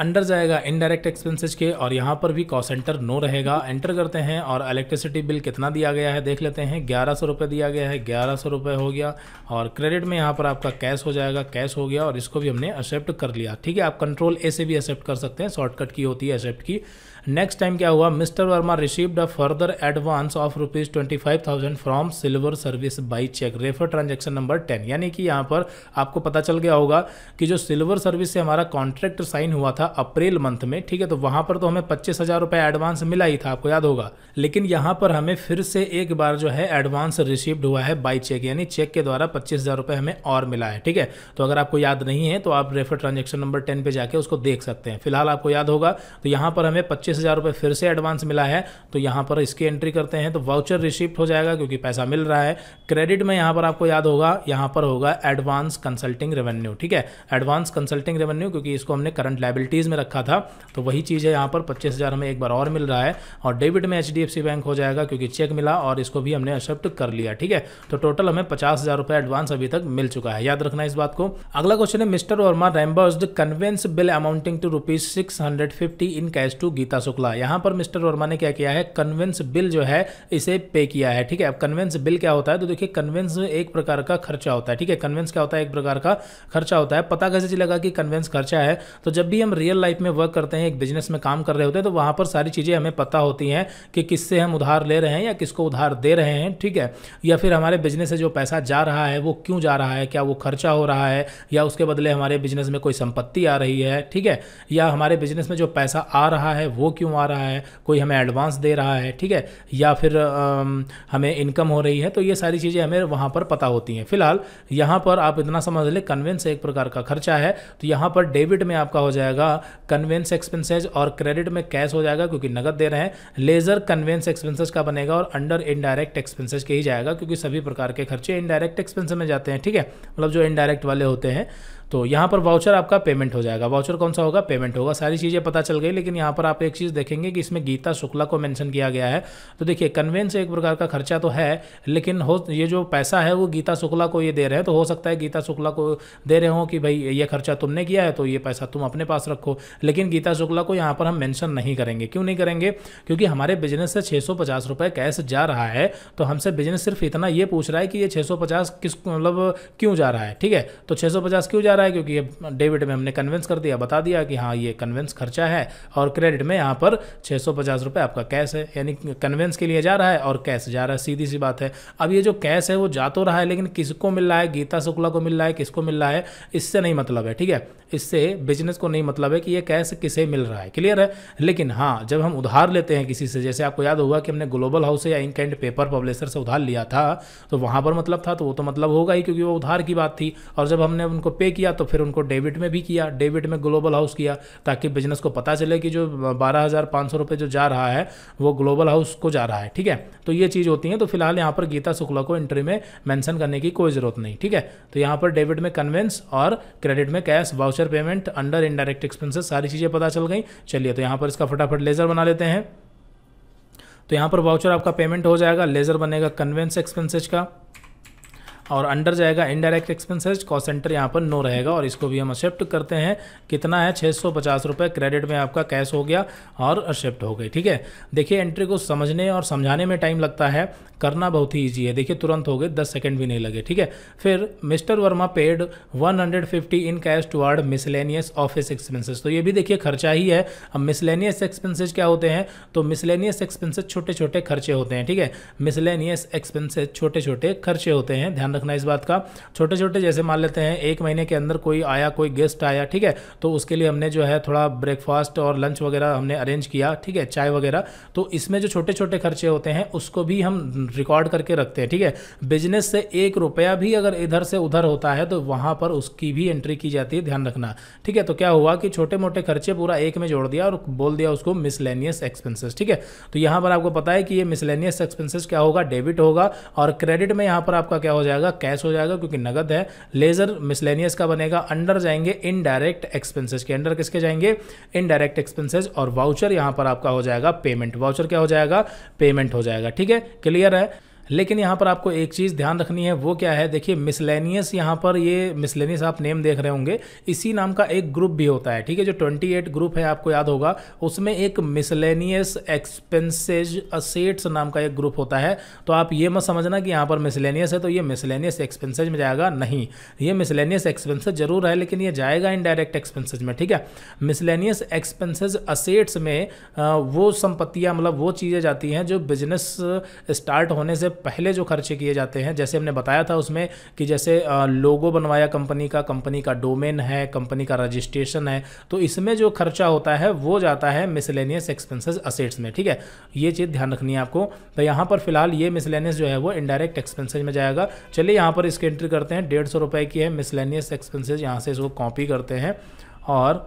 अंडर जाएगा इनडायरेक्ट एक्सपेंसेस के और यहाँ पर भी कॉस्ट सेंटर नो रहेगा एंटर करते हैं और इलेक्ट्रिसिटी बिल कितना दिया गया है देख लेते हैं ग्यारह सौ रुपये दिया गया है ग्यारह सौ रुपये हो गया और क्रेडिट में यहाँ पर आपका कैश हो जाएगा कैश हो गया और इसको भी हमने एक्सेप्ट कर लिया ठीक है आप कंट्रोल ए से भी एक्सेप्ट कर सकते हैं शॉर्टकट की होती है एक्सेप्ट की नेक्स्ट टाइम क्या हुआ mister Verma received a further advance of rupees twenty five thousand from silver service by cheque refer transaction number ten यानी कि यहाँ पर आपको पता चल गया होगा कि जो सिल्वर सर्विस से हमारा कॉन्ट्रैक्ट साइन हुआ था अप्रैल मंथ में ठीक है तो वहाँ पर तो हमें पच्चीस हज़ार रुपये एडवांस मिला ही था आपको याद होगा लेकिन यहाँ पर हमें फिर से एक बार जो है एडवांस रिसीव्ड हुआ है बाई चेक यानी चेक के द्वारा पच्चीस हज़ार रुपए हमें और मिला है ठीक है तो अगर आपको याद नहीं है तो आप रेफर ट्रांजेक्शन नंबर टेन पे जाके उसको देख सकते हैं फिलहाल आपको याद होगा तो यहां पर हमें पच्चीस पच्चीस हज़ार रुपये फिर से एडवांस मिला है तो यहाँ पर इसकी एंट्री करते हैं तो वाउचर रिसिप्ट हो जाएगा क्योंकि पैसा मिल रहा है क्रेडिट में यहाँ पर आपको याद होगा यहाँ पर होगा एडवांस कंसल्टिंग रेवेन्यू ठीक है एडवांस कंसल्टिंग रेवेन्यू क्योंकि इसको हमने करंट लाइबिलिटीज़ में रखा था तो वही चीज़ है यहाँ पर पच्चीस हमें एक बार और मिल रहा है और डेबिट में एच बैंक हो जाएगा क्योंकि चेक मिला और इसको भी हमने एक्सेप्ट कर लिया ठीक है तो टोटल हमें पचास हज़ार रुपये एडवांस अभी तक मिल चुका है याद रखना इस बात को अगला क्वेश्चन है mister Verma reimburse conveyance bill amounting to rupees six in cash to Geeta Shukla यहाँ पर मिस्टर वर्मा ने क्या किया है कन्वेंस बिल जो है इसे पे किया है ठीक है अब कन्वेंस बिल क्या होता है तो देखिए कन्वेंस एक प्रकार का खर्चा होता है ठीक है कन्वेंस क्या होता है एक प्रकार का खर्चा होता है पता कैसे चलेगा कि कन्वेंस खर्चा है तो जब भी हम रियल लाइफ में वर्क करते हैं एक बिजनेस में काम कर रहे होते हैं तो वहाँ पर सारी चीज़ें हमें पता होती हैं कि किससे हम उधार ले रहे हैं या किसको उधार दे रहे हैं ठीक है या फिर हमारे बिजनेस से जो पैसा जा रहा है वो क्यों जा रहा है क्या वो खर्चा हो रहा है या उसके बदले हमारे बिजनेस में कोई संपत्ति आ रही है ठीक है या हमारे बिजनेस में जो पैसा आ रहा है वो क्यों आ रहा है कोई हमें एडवांस दे रहा है ठीक है या फिर हमें इनकम हो रही है तो ये सारी चीज़ें हमें वहाँ पर पता होती हैं फिलहाल यहाँ पर आप इतना समझ लें कन्वेंस एक प्रकार का खर्चा है तो यहाँ पर डेबिट में आपका हो जाएगा कन्वेंस एक्सपेंसेज और क्रेडिट में कैश हो जाएगा क्योंकि नगद दे रहे हैं लेजर कन्वेंस एक्सपेंसेज का बनेगा और अंडर इनडायरेक्ट एक्सपेंसेज के ही जाएगा क्योंकि सभी प्रकार के खर्चे इनडायरेक्ट एक्सपेंसेज में जाते हैं ठीक है मतलब जो इनडायरेक्ट वाले होते हैं तो यहाँ पर वाउचर आपका पेमेंट हो जाएगा वाउचर कौन सा होगा पेमेंट होगा सारी चीज़ें पता चल गई लेकिन यहाँ पर आप एक चीज़ देखेंगे कि इसमें गीता शुक्ला को मेंशन किया गया है तो देखिए कन्वेंस एक प्रकार का खर्चा तो है लेकिन हो ये जो पैसा है वो गीता शुक्ला को ये दे रहे हैं तो हो सकता है गीता शुक्ला को दे रहे हो कि भाई ये खर्चा तुमने किया है तो ये पैसा तुम अपने पास रखो लेकिन गीता शुक्ला को यहाँ पर हम मैंशन नहीं करेंगे क्यों नहीं करेंगे क्योंकि हमारे बिजनेस से छः सौ पचास रुपये कैश जा रहा है तो हमसे बिजनेस सिर्फ इतना ये पूछ रहा है कि ये छः सौ पचास किस मतलब क्यों जा रहा है ठीक है तो छः सौ पचास क्यों जा रहा है रहा है क्योंकि ये डेबिट में हमने कन्विंस कर दिया बता दिया कि हाँ ये कन्विंस खर्चा है और क्रेडिट में यहाँ पर छः आपका कैश है यानी कन्विंस के लिए जा रहा है और कैश जा रहा है सीधी सी बात है अब ये जो कैश है वो जा तो रहा है लेकिन किसको मिल रहा है गीता शुक्ला को मिल रहा है किसको मिल रहा है इससे नहीं मतलब है ठीक है इससे बिजनेस को नहीं मतलब है कि ये कैश किसे मिल रहा है क्लियर है लेकिन हाँ जब हम उधार लेते हैं किसी से जैसे आपको याद होगा कि हमने ग्लोबल हाउस या इंक एंड पेपर पब्लिशर से उधार लिया था तो वहां पर मतलब था तो वो तो मतलब होगा ही क्योंकि वो उधार की बात थी और जब हमने उनको पे किया किया तो फिर उनको डेबिट में भी किया डेबिट में ग्लोबल हाउस किया ताकि बिजनेस को पता चले कि जो बारह हज़ार पाँच सौ रुपये जो जा रहा है वो ग्लोबल हाउस को जा रहा है ठीक है तो ये चीज़ होती है तो फिलहाल यहाँ पर गीता शुक्ला को एंट्री में मैंशन करने की कोई ज़रूरत नहीं ठीक है तो यहाँ पर डेबिट में कन्वेंस और क्रेडिट में cash voucher payment under indirect expenses सारी चीज़ें पता चल गई चलिए तो यहाँ पर इसका फटाफट लेजर बना लेते हैं तो यहाँ पर वाउचर आपका पेमेंट हो जाएगा लेजर बनेगा कन्वेंस एक्सपेंसेज का और अंडर जाएगा इनडायरेक्ट एक्सपेंसेज कॉस्ट सेंटर यहाँ पर नो रहेगा और इसको भी हम असेप्ट करते हैं कितना है छः सौ पचास रुपये क्रेडिट में आपका कैश हो गया और असेप्ट हो गई ठीक है देखिए एंट्री को समझने और समझाने में टाइम लगता है करना बहुत ही ईजी है देखिए तुरंत हो गए दस सेकेंड भी नहीं लगे ठीक है फिर mister Verma paid 150 in cash toward miscellaneous office expenses तो ये भी देखिए खर्चा ही है अब मिसलेनियस एक्सपेंसेस क्या होते हैं तो मिसलेनियस एक्सपेंसेस छोटे छोटे खर्चे होते हैं ठीक है मिसलेनियस एक्सपेंसेस छोटे छोटे खर्चे होते हैं ध्यान रखना इस बात का छोटे छोटे जैसे मान लेते हैं एक महीने के अंदर कोई आया कोई गेस्ट आया ठीक है तो उसके लिए हमने जो है थोड़ा ब्रेकफास्ट और लंच वगैरह हमने अरेंज किया ठीक है चाय वगैरह तो इसमें जो छोटे छोटे खर्चे होते हैं उसको भी हम रिकॉर्ड करके रखते हैं ठीक है बिजनेस से एक रुपया भी अगर इधर से उधर होता है तो वहां पर उसकी भी एंट्री की जाती है ध्यान रखना ठीक है तो क्या हुआ कि छोटे मोटे खर्चे पूरा एक में जोड़ दिया और बोल दिया उसको मिसलेनियस एक्सपेंसेस ठीक है तो यहां पर आपको पता है कि ये मिसलेनियस एक्सपेंसेस क्या होगा डेबिट होगा और क्रेडिट में यहां पर आपका क्या हो जाएगा जाएगा कैश हो जाएगा क्योंकि नगद है लेजर मिसलेनियस का बनेगा अंडर जाएंगे इनडायरेक्ट एक्सपेंसेस के अंडर किसके जाएंगे इनडायरेक्ट एक्सपेंसेस और वाउचर यहां पर आपका हो जाएगा पेमेंट वाउचर क्या हो जाएगा पेमेंट हो जाएगा ठीक है क्लियर है लेकिन यहाँ पर आपको एक चीज़ ध्यान रखनी है वो क्या है देखिए मिसलेनियस यहाँ पर ये मिसलेनियस आप नेम देख रहे होंगे इसी नाम का एक ग्रुप भी होता है ठीक है जो 28 ग्रुप है आपको याद होगा उसमें एक मिसलेनियस एक्सपेंसेज असेट्स नाम का एक ग्रुप होता है तो आप ये मत समझना कि यहाँ पर मिसलेनियस है तो ये मिसलेनियस एक्सपेंसेज में जाएगा नहीं ये मिसलेनियस एक्सपेंसेज जरूर है लेकिन ये जाएगा इनडायरेक्ट एक्सपेंसेज में ठीक है मिसलेनियस एक्सपेंसेज असेट्स में वो संपत्तियाँ मतलब वो चीज़ें जाती हैं जो बिजनेस स्टार्ट होने से पहले जो खर्चे किए जाते हैं जैसे हमने बताया था उसमें कि जैसे लोगो बनवाया कंपनी का कंपनी का डोमेन है कंपनी का रजिस्ट्रेशन है तो इसमें जो खर्चा होता है वो जाता है मिसलेनियस एक्सपेंसेस असेट्स में ठीक है ये चीज़ ध्यान रखनी है आपको तो यहाँ पर फिलहाल ये मिसलेनियस जो है वो इनडायरेक्ट एक्सपेंसेज में जाएगा चलिए यहाँ पर इसकी एंट्री करते हैं डेढ़ सौ की है मिसलेनियस एक्सपेंसेज यहाँ से इसको कॉपी करते हैं और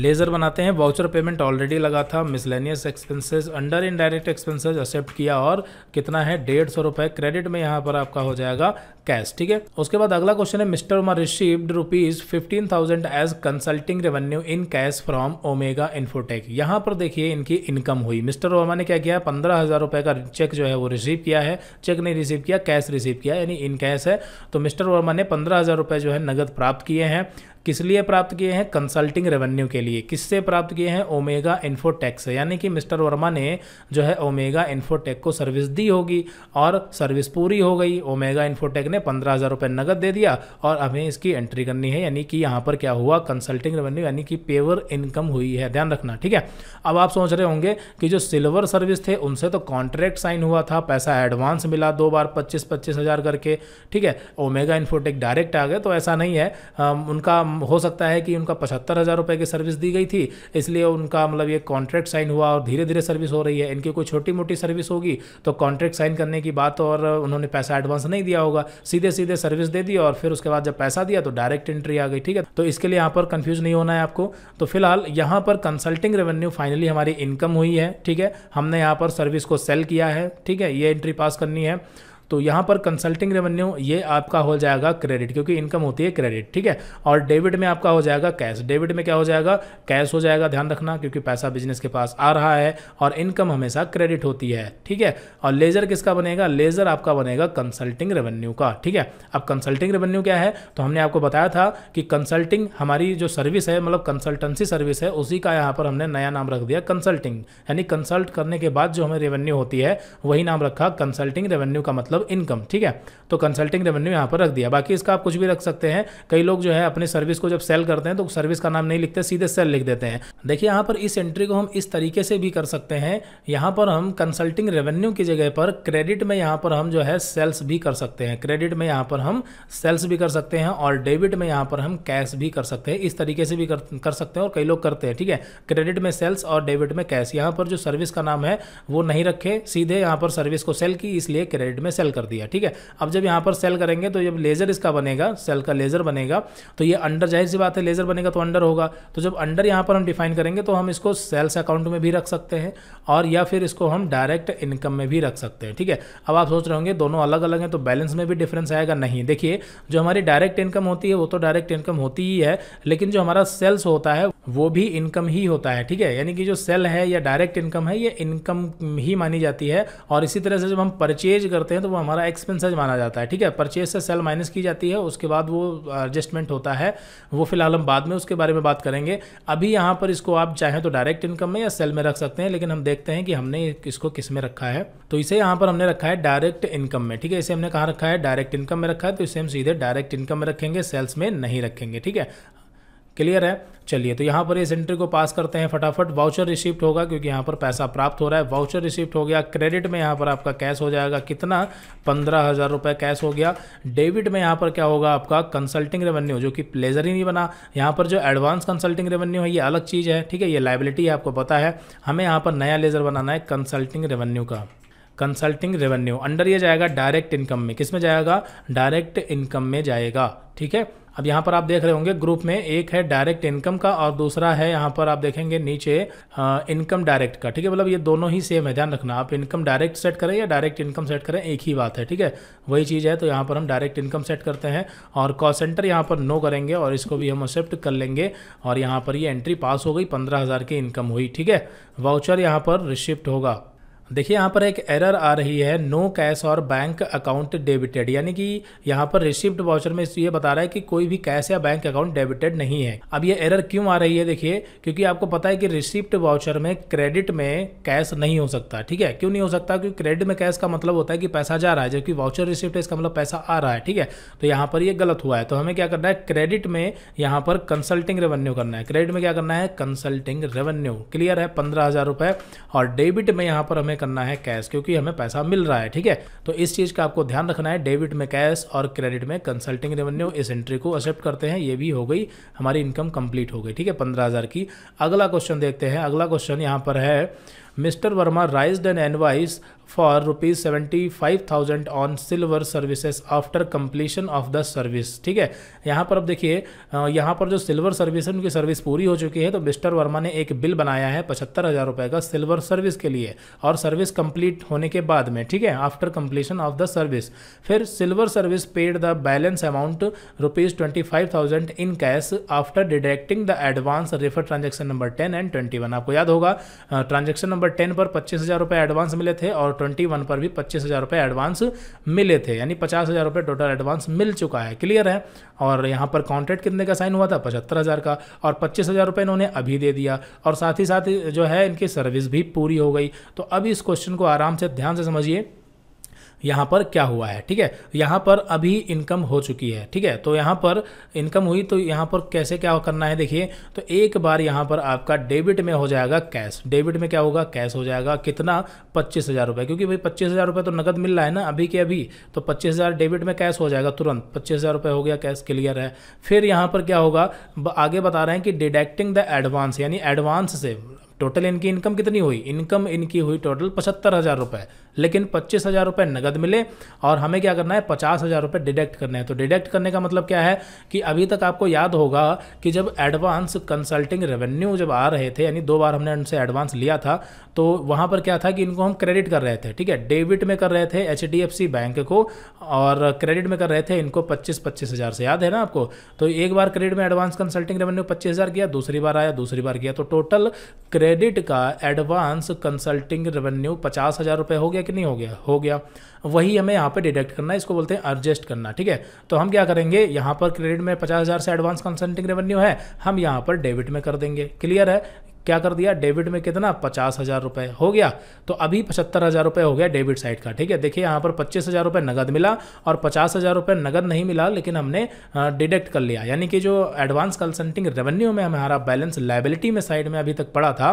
लेज़र बनाते हैं वाउचर पेमेंट ऑलरेडी लगा था miscellaneous expenses under indirect expenses accept किया और कितना है डेढ़ सौ रुपये क्रेडिट में यहाँ पर आपका हो जाएगा कैश ठीक है उसके बाद अगला क्वेश्चन है mister Umar received rupees fifteen thousand as consulting revenue in cash from Omega Infotech यहां पर देखिए इनकी इनकम हुई मिस्टर वर्मा ने क्या किया पंद्रह हजार रुपए का चेक जो है वो रिसीव किया है चेक नहीं रिसीव किया कैश रिसीव किया यानी इन कैश है तो मिस्टर वर्मा ने पंद्रह हजार रुपए जो है नगद प्राप्त किए हैं किस लिए प्राप्त किए हैं कंसल्टिंग रेवेन्यू के लिए किससे प्राप्त किए हैं ओमेगा इन्फोटेक से यानी कि मिस्टर वर्मा ने जो है ओमेगा इन्फोटेक को सर्विस दी होगी और सर्विस पूरी हो गई ओमेगा इन्फोटेक ने ने पंद्रह हज़ार रुपये नगद दे दिया और हमें इसकी एंट्री करनी है यानी कि यहाँ पर क्या हुआ कंसल्टिंग रेवेन्यू यानी कि पेवर इनकम हुई है ध्यान रखना ठीक है अब आप सोच रहे होंगे कि जो सिल्वर सर्विस थे उनसे तो कॉन्ट्रैक्ट साइन हुआ था पैसा एडवांस मिला दो बार पच्चीस पच्चीस करके ठीक है ओमेगा इन्फोटेक डायरेक्ट आ गए तो ऐसा नहीं है उनका हो सकता है कि उनका पचहत्तर हज़ार रुपये की सर्विस दी गई थी इसलिए उनका मतलब ये कॉन्ट्रैक्ट साइन हुआ और धीरे धीरे सर्विस हो रही है इनकी कोई छोटी मोटी सर्विस होगी तो कॉन्ट्रैक्ट साइन करने की बात और उन्होंने पैसा एडवांस नहीं दिया होगा सीधे सीधे सर्विस दे दी और फिर उसके बाद जब पैसा दिया तो डायरेक्ट एंट्री आ गई ठीक है तो इसके लिए यहाँ पर कन्फ्यूज नहीं होना है आपको तो फिलहाल यहाँ पर कंसल्टिंग रेवेन्यू फाइनली हमारी इनकम हुई है ठीक है हमने यहाँ पर सर्विस को सेल किया है ठीक है ये एंट्री पास करनी है तो यहाँ पर कंसल्टिंग रेवेन्यू ये आपका हो जाएगा क्रेडिट क्योंकि इनकम होती है क्रेडिट ठीक है और डेबिट में आपका हो जाएगा कैश डेबिट में क्या हो जाएगा कैश हो जाएगा ध्यान रखना क्योंकि पैसा बिजनेस के पास आ रहा है और इनकम हमेशा क्रेडिट होती है ठीक है और लेजर किसका बनेगा लेजर आपका बनेगा कंसल्टिंग रेवेन्यू का ठीक है अब कंसल्टिंग रेवेन्यू क्या है तो हमने आपको बताया था कि कंसल्टिंग हमारी जो सर्विस है मतलब कंसल्टेंसी सर्विस है उसी का यहाँ पर हमने नया नाम रख दिया कंसल्टिंग यानी कंसल्ट करने के बाद जो हमें रेवेन्यू होती है वही नाम रखा कंसल्टिंग रेवेन्यू का मतलब मतलब इनकम ठीक है तो कंसल्टिंग रेवेन्यू यहाँ पर रख दिया बाकी इसका आप कुछ भी रख सकते हैं कई लोग जो है अपने सर्विस को जब सेल करते हैं तो सर्विस का नाम नहीं लिखते सीधे सेल लिख देते हैं देखिए यहाँ पर इस एंट्री को हम इस तरीके से भी कर सकते हैं यहाँ पर हम कंसल्टिंग रेवेन्यू की जगह पर क्रेडिट में यहाँ पर हम जो है सेल्स भी कर सकते हैं क्रेडिट में यहाँ पर हम सेल्स भी कर सकते हैं और डेबिट में यहाँ पर हम कैश भी कर सकते हैं इस तरीके से भी कर सकते हैं और कई लोग करते हैं ठीक है क्रेडिट में सेल्स और डेबिट में कैश यहाँ पर जो सर्विस का नाम है वो नहीं रखे सीधे यहाँ पर सर्विस को सेल की इसलिए क्रेडिट में सेल सेल कर दिया ठीक है अब जब यहाँ पर सेल करेंगे तो जब लेज़र इसका बनेगा सेल का लेज़र बनेगा तो ये अंडर जाहिर सी बात है लेज़र बनेगा तो अंडर होगा तो जब अंडर यहाँ पर हम डिफाइन करेंगे तो हम इसको सेल्स अकाउंट में भी रख सकते हैं और या फिर इसको हम डायरेक्ट इनकम में भी रख सकते हैं ठीक है अब आप सोच रहे होंगे दोनों अलग अलग हैं तो बैलेंस में भी डिफरेंस आएगा नहीं देखिए जो हमारी डायरेक्ट इनकम होती है वो तो डायरेक्ट इनकम होती ही है लेकिन जो हमारा सेल्स होता है वो भी इनकम ही होता है ठीक है यानी कि जो सेल है या डायरेक्ट इनकम है ये इनकम ही मानी जाती है और इसी तरह से जब हम परचेज करते हैं तो वो हमारा एक्सपेंसेज माना जाता है ठीक है परचेज से सेल माइनस की जाती है उसके बाद वो एडजस्टमेंट होता है वो फिलहाल हम बाद में उसके बारे में बात करेंगे अभी यहाँ पर इसको आप चाहें तो डायरेक्ट इनकम में या सेल में रख सकते हैं लेकिन हम देखते हैं कि हमने इसको किस में रखा है तो इसे यहाँ पर हमने रखा है डायरेक्ट इनकम में ठीक है इसे हमने कहाँ रखा है डायरेक्ट इनकम में रखा है तो इसे हम सीधे डायरेक्ट इनकम में रखेंगे सेल्स में नहीं रखेंगे ठीक है क्लियर है चलिए तो यहाँ पर इस एंट्री को पास करते हैं फटाफट वाउचर रिसिप्ट होगा क्योंकि यहाँ पर पैसा प्राप्त हो रहा है वाउचर रिसिप्ट हो गया क्रेडिट में यहाँ पर आपका कैश हो जाएगा कितना पंद्रह हज़ार रुपये कैश हो गया डेबिट में यहाँ पर क्या होगा आपका कंसल्टिंग रेवेन्यू जो कि प्लेजर ही नहीं बना यहाँ पर जो एडवांस कंसल्टिंग रेवेन्यू है ये अलग चीज़ है ठीक है ये लाइबिलिटी आपको पता है हमें यहाँ पर नया लेजर बनाना है कंसल्टिंग रेवेन्यू का कंसल्टिंग रेवेन्यू अंडर ये जाएगा डायरेक्ट इनकम में किस में जाएगा डायरेक्ट इनकम में जाएगा ठीक है अब यहाँ पर आप देख रहे होंगे ग्रुप में एक है डायरेक्ट इनकम का और दूसरा है यहाँ पर आप देखेंगे नीचे इनकम डायरेक्ट का ठीक है मतलब ये दोनों ही सेम है ध्यान रखना आप इनकम डायरेक्ट सेट करें या डायरेक्ट इनकम सेट करें एक ही बात है ठीक है वही चीज़ है तो यहाँ पर हम डायरेक्ट इनकम सेट करते हैं और कॉल सेंटर यहाँ पर नो करेंगे और इसको भी हम एक्सेप्ट कर लेंगे और यहाँ पर ये एंट्री पास हो गई पंद्रह की इनकम हुई ठीक है वाउचर यहाँ पर रिसिप्ट होगा देखिए यहाँ पर एक एरर आ रही है नो कैश और बैंक अकाउंट डेबिटेड यानी कि यहाँ पर रिसिप्ट वाउचर में ये बता रहा है कि कोई भी कैश या बैंक अकाउंट डेबिटेड नहीं है अब ये एरर क्यों आ रही है देखिए क्योंकि आपको पता है कि रिसिप्ट वाउचर में क्रेडिट में कैश नहीं हो सकता ठीक है क्यों नहीं हो सकता क्योंकि क्रेडिट में कैश का मतलब होता है कि पैसा जा रहा है जबकि वाउचर रिसिप्ट इसका मतलब पैसा आ रहा है ठीक है तो यहाँ पर ये गलत हुआ है तो हमें क्या करना है क्रेडिट में यहाँ पर कंसल्टिंग रेवेन्यू करना है क्रेडिट में क्या करना है कंसल्टिंग रेवेन्यू क्लियर है पंद्रह और डेबिट में यहाँ पर हमें में करना है कैश क्योंकि हमें पैसा मिल रहा है ठीक है तो इस चीज़ का आपको ध्यान रखना है डेबिट में कैश और क्रेडिट में कंसल्टिंग रेवेन्यू इस एंट्री को एक्सेप्ट करते हैं ये भी हो गई हमारी इनकम कंप्लीट हो गई ठीक है पंद्रह की अगला क्वेश्चन देखते हैं अगला क्वेश्चन यहाँ पर है mister Verma raise an invoice for rupees seventy five thousand on silver services after completion of the service ठीक है यहाँ पर अब देखिए यहाँ पर जो सिल्वर सर्विस है उनकी सर्विस पूरी हो चुकी है तो मिस्टर वर्मा ने एक बिल बनाया है पचहत्तर हज़ार रुपये का सिल्वर सर्विस के लिए और सर्विस कंप्लीट होने के बाद में ठीक है after completion of the service फिर silver service paid the balance amount rupees twenty five thousand in cash after deducting the advance refer transaction number ten and twenty one आपको याद होगा ट्रांजेक्शन नंबर नंबर टेन पर पच्चीस हज़ार रुपये advance मिले थे और ट्वेंटी वन पर भी पच्चीस हज़ार रुपये एडवांस मिले थे यानी पचास हज़ार रुपये टोटल एडवांस मिल चुका है क्लियर है और यहाँ पर कॉन्ट्रैक्ट कितने का साइन हुआ था पचहत्तर हज़ार का और पच्चीस हज़ार रुपये इन्होंने अभी दे दिया और साथ ही साथ जो है इनकी सर्विस भी पूरी हो गई तो अब इस क्वेश्चन को आराम से ध्यान से समझिए यहाँ पर क्या हुआ है ठीक है यहाँ पर अभी इनकम हो चुकी है ठीक है तो यहाँ पर इनकम हुई तो यहाँ पर कैसे क्या करना है देखिए तो एक बार यहाँ पर आपका डेबिट में हो जाएगा कैश डेबिट में क्या होगा कैश हो जाएगा कितना पच्चीस हज़ार रुपये क्योंकि भाई पच्चीस हज़ार रुपये तो नकद मिल रहा है ना अभी के अभी तो पच्चीस हज़ार डेबिट में कैश हो जाएगा तुरंत पच्चीस हज़ार रुपये हो गया कैश क्लियर है फिर यहाँ पर क्या होगा आगे बता रहे हैं कि डिडेक्टिंग द एडवांस यानी एडवांस से टोटल इनकी इनकम कितनी हुई इनकम इनकी हुई टोटल पचहत्तर हज़ार रुपये लेकिन पच्चीस हज़ार रुपये नगद मिले और हमें क्या करना है पचास हज़ार रुपये डिडक्ट करने हैं तो डिडक्ट करने का मतलब क्या है कि अभी तक आपको याद होगा कि जब एडवांस कंसल्टिंग रेवेन्यू जब आ रहे थे यानी दो बार हमने उनसे एडवांस लिया था तो वहाँ पर क्या था कि इनको हम क्रेडिट कर रहे थे ठीक है डेबिट में कर रहे थे एच बैंक को और क्रेडिट में कर रहे थे इनको पच्चीस पच्चीस हज़ार से याद है ना आपको तो एक बार क्रेडिट में एडवांस कंसल्टिंग रेवेन्यू पच्चीस हज़ार किया दूसरी बार आया दूसरी बार किया तो टोटल क्रेडिट का एडवांस कंसल्टिंग रेवेन्यू पचास हज़ार रुपये हो गया कि नहीं हो गया हो गया वही हमें यहाँ पे डिडक्ट करना है इसको बोलते हैं एडजस्ट करना ठीक है तो हम क्या करेंगे यहाँ पर क्रेडिट में पचास हज़ार से एडवांस कंसल्टिंग रेवेन्यू है हम यहाँ पर डेबिट में कर देंगे क्लियर है क्या कर दिया डेबिट में कितना पचास हज़ार रुपये हो गया तो अभी पचहत्तर हज़ार रुपये हो गया डेबिट साइड का ठीक है देखिए यहाँ पर पच्चीस हज़ार रुपये नगद मिला और पचास हज़ार रुपये नगद नहीं मिला लेकिन हमने डिडक्ट कर लिया यानी कि जो एडवांस कंसल्टिंग रेवेन्यू में हमारा बैलेंस लाइबिलिटी में साइड में अभी तक पड़ा था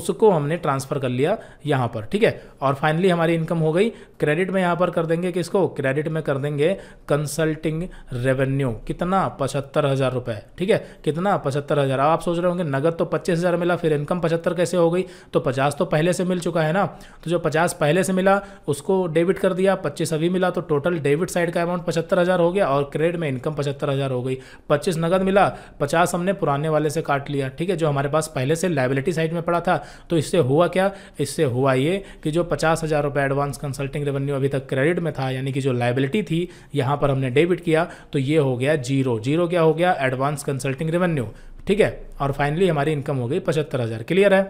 उसको हमने ट्रांसफ़र कर लिया यहाँ पर ठीक है और फाइनली हमारी इनकम हो गई क्रेडिट में यहाँ पर कर देंगे किसको क्रेडिट में कर देंगे कंसल्टिंग रेवेन्यू कितना पचहत्तर हज़ार रुपये ठीक है कितना पचहत्तर हज़ार आप सोच रहे होंगे नगद तो पच्चीस हज़ार मिला फिर इनकम पचहत्तर कैसे हो गई तो पचास तो पहले से मिल चुका है ना तो जो पचास पहले से मिला उसको डेबिट कर दिया पच्चीस अभी मिला तो टोटल डेबिट साइड का अमाउंट पचहत्तर हज़ार हो गया और क्रेडिट में इनकम पचहत्तर हज़ार हो गई पच्चीस नगद मिला पचास हमने पुराने वाले से काट लिया ठीक है जो हमारे पास पहले से लाइबिलिटी साइड में पड़ा था तो इससे हुआ क्या इससे हुआ ये कि जो पचास हज़ार रुपये एडवांस कंसल्टिंग रेवेन्यू अभी तक क्रेडिट में था यानी कि जो लाइबिलिटी थी यहाँ पर हमने डेबिट किया तो ये हो गया जीरो जीरो क्या हो गया एडवांस कंसल्टिंग रेवेन्यू ठीक है और फाइनली हमारी इनकम हो गई पचहत्तर हज़ार क्लियर है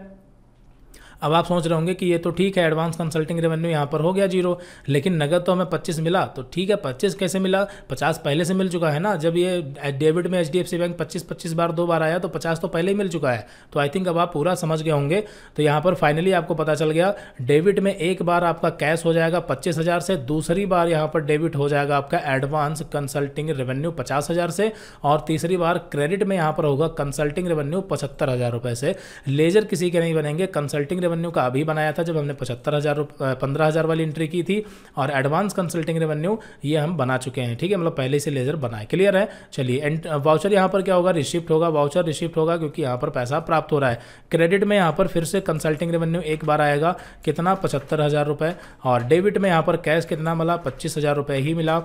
अब आप सोच रहे होंगे कि ये तो ठीक है एडवांस कंसल्टिंग रेवेन्यू यहाँ पर हो गया जीरो लेकिन नगद तो हमें पच्चीस मिला तो ठीक है पच्चीस कैसे मिला पचास पहले से मिल चुका है ना जब ये डेबिट में एच बैंक पच्चीस पच्चीस बार दो बार आया तो पचास तो पहले ही मिल चुका है तो आई थिंक अब आप पूरा समझ गए होंगे तो यहाँ पर फाइनली आपको पता चल गया डेबिट में एक बार आपका कैश हो जाएगा पच्चीस हज़ार से दूसरी बार यहाँ पर डेबिट हो जाएगा आपका एडवांस कंसल्टिंग रेवेन्यू पचास हज़ार से और तीसरी बार क्रेडिट में यहाँ पर होगा कंसल्टिंग रेवेन्यू पचहत्तर हज़ार से लेजर किसी के नहीं बनेंगे कंसल्टिंग रेवेन्यू रेवेन्यू का अभी बनाया था जब हमने पचहत्तर हज़ार पंद्रह हज़ार वाली एंट्री की थी और एडवांस कंसल्टिंग रेवेन्यू ये हम बना चुके हैं ठीक है मतलब पहले से लेजर बनाए क्लियर है चलिए एंड वाउचर यहाँ पर क्या होगा रिसिप्ट होगा वाउचर रिसिप्ट होगा क्योंकि यहाँ पर पैसा प्राप्त हो रहा है क्रेडिट में यहाँ पर फिर से कंसल्टिंग रेवेन्यू एक बार आएगा कितना पचहत्तर हज़ार रुपए और डेबिट में यहाँ पर कैश कितना मिला पच्चीस हज़ार रुपए ही मिला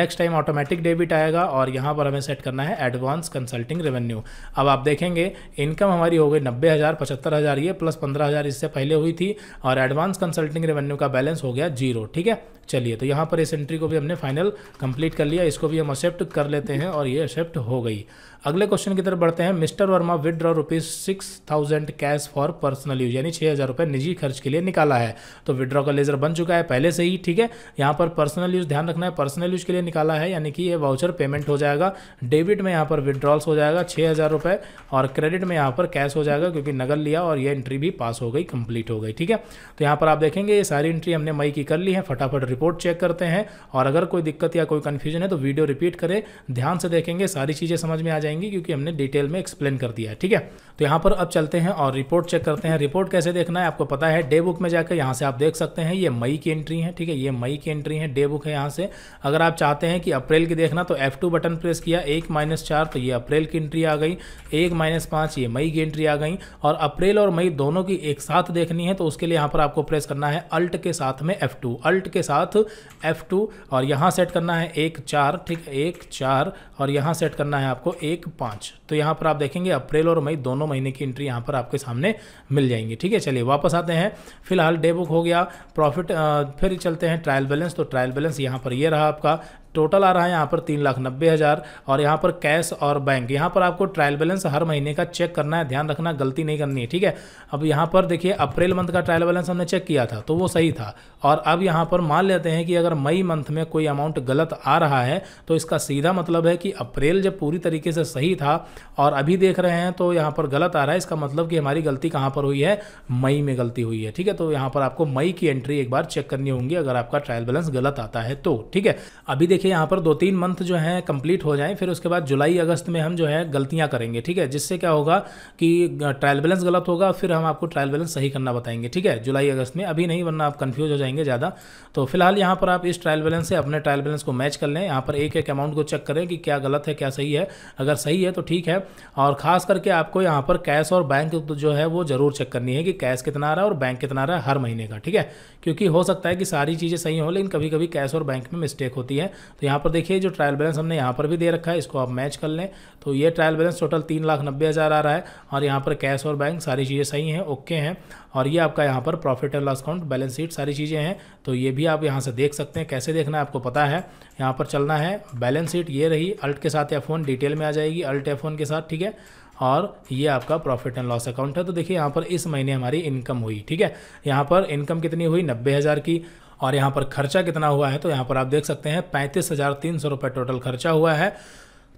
नेक्स्ट टाइम ऑटोमेटिक डेबिट आएगा और यहाँ पर हमें सेट करना है एडवांस कंसल्टिंग रेवेन्यू अब आप देखेंगे इनकम हमारी हो गई नब्बे हज़ार पचहत्तर हज़ार ये प्लस पंद्रह हज़ार इससे पहले हुई थी और एडवांस कंसल्टिंग रेवेन्यू का बैलेंस हो गया जीरो ठीक है चलिए तो यहाँ पर इस एंट्री को भी हमने फाइनल कंप्लीट कर लिया इसको भी हम एक्सेप्ट कर लेते हैं और ये एक्सेप्ट हो गई अगले क्वेश्चन की तरफ बढ़ते हैं mister Verma withdraw rupees six thousand cash for personal use यानी छः हज़ार रुपये निजी खर्च के लिए निकाला है तो विदड्रॉ का लेजर बन चुका है पहले से ही ठीक है यहाँ पर पर्सनल यूज ध्यान रखना है पर्सनल यूज के लिए निकाला है यानी कि ये वाउचर पेमेंट हो जाएगा डेबिट में यहाँ पर विदड्रॉल्स हो जाएगा छः हज़ार रुपये और क्रेडिट में यहाँ पर कैश हो जाएगा क्योंकि नगद लिया और ये एंट्री भी पास हो गई कंप्लीट हो गई ठीक है तो यहाँ पर आप देखेंगे ये सारी एंट्री हमने मई की कर ली है फटाफट रिपोर्ट चेक करते हैं और अगर कोई दिक्कत या कोई कन्फ्यूजन है तो वीडियो रिपीट करें ध्यान से देखेंगे सारी चीज़ें समझ में आ जाएंगी जाएंगी क्योंकि हमने डिटेल में एक्सप्लेन कर दिया है ठीक है तो यहाँ पर अब चलते हैं और रिपोर्ट चेक करते हैं रिपोर्ट कैसे देखना है आपको पता है डे बुक में जाकर यहाँ से आप देख सकते हैं ये मई की एंट्री है ठीक है ये मई की एंट्री है डे बुक है यहाँ से अगर आप चाहते हैं कि अप्रैल की देखना तो एफ बटन प्रेस किया एक माइनस तो ये अप्रैल की एंट्री आ गई एक माइनस ये मई की एंट्री आ गई और अप्रैल और मई दोनों की एक साथ देखनी है तो उसके लिए यहाँ पर आपको प्रेस करना है अल्ट के साथ में एफ अल्ट के साथ एफ और यहाँ सेट करना है एक चार ठीक है एक चार और यहाँ सेट करना है आपको एक एक पाँच तो यहाँ पर आप देखेंगे अप्रैल और मई दोनों महीने की एंट्री यहाँ पर आपके सामने मिल जाएंगी ठीक है चलिए वापस आते हैं फिलहाल डे बुक हो गया प्रॉफिट फिर चलते हैं ट्रायल बैलेंस तो ट्रायल बैलेंस यहाँ पर ये यह रहा आपका टोटल आ रहा है यहाँ पर तीन लाख नब्बे हज़ार और यहाँ पर कैश और बैंक यहाँ पर आपको ट्रायल बैलेंस हर महीने का चेक करना है ध्यान रखना गलती नहीं करनी है ठीक है अब यहाँ पर देखिए अप्रैल मंथ का ट्रायल बैलेंस हमने चेक किया था तो वो सही था और अब यहाँ पर मान लेते हैं कि अगर मई मंथ में कोई अमाउंट गलत आ रहा है तो इसका सीधा मतलब है कि अप्रैल जब पूरी तरीके से सही था और अभी देख रहे हैं तो यहाँ पर गलत आ रहा है इसका मतलब कि हमारी गलती कहाँ पर हुई है मई में गलती हुई है ठीक है तो यहाँ पर आपको मई की एंट्री एक बार चेक करनी होगी अगर आपका ट्रायल बैलेंस गलत आता है तो ठीक है अभी देखिए देखिए यहाँ पर दो तीन मंथ जो है कंप्लीट हो जाए फिर उसके बाद जुलाई अगस्त में हम जो है गलतियाँ करेंगे ठीक है जिससे क्या होगा कि ट्रायल बैलेंस गलत होगा फिर हम आपको ट्रायल बैलेंस सही करना बताएंगे ठीक है जुलाई अगस्त में अभी नहीं वरना आप कन्फ्यूज हो जाएंगे ज़्यादा तो फिलहाल यहाँ पर आप इस ट्रायल बैलेंस से अपने ट्रायल बैलेंस को मैच कर लें यहाँ पर एक एक अमाउंट को चेक करें कि क्या गलत है क्या सही है अगर सही है तो ठीक है और ख़ास करके आपको यहाँ पर कैश और बैंक तो जो है वो ज़रूर चेक करनी है कि कैश कितना आ रहा है और बैंक कितना आ रहा है हर महीने का ठीक है क्योंकि हो सकता है कि सारी चीज़ें सही हों लेकिन कभी कभी कैश और बैंक में मिस्टेक होती है तो यहाँ पर देखिए जो ट्रायल बैलेंस हमने यहाँ पर भी दे रखा है इसको आप मैच कर लें तो ये ट्रायल बैलेंस टोटल तीन लाख नब्बे हज़ार आ रहा है और यहाँ पर कैश और बैंक सारी चीज़ें सही हैं ओके हैं और ये आपका यहाँ पर profit and loss account balance sheet सारी चीज़ें हैं तो ये भी आप यहाँ से देख सकते हैं कैसे देखना है आपको पता है यहाँ पर चलना है बैलेंस शीट ये रही अल्ट के साथ एफ डिटेल में आ जाएगी अल्ट एफ के साथ ठीक है और ये आपका प्रॉफिट एंड लॉस अकाउंट है तो देखिए यहाँ पर इस महीने हमारी इनकम हुई ठीक है यहाँ पर इनकम कितनी हुई नब्बे हज़ार की और यहाँ पर खर्चा कितना हुआ है तो यहाँ पर आप देख सकते हैं पैंतीस हज़ार तीन सौ टोटल खर्चा हुआ है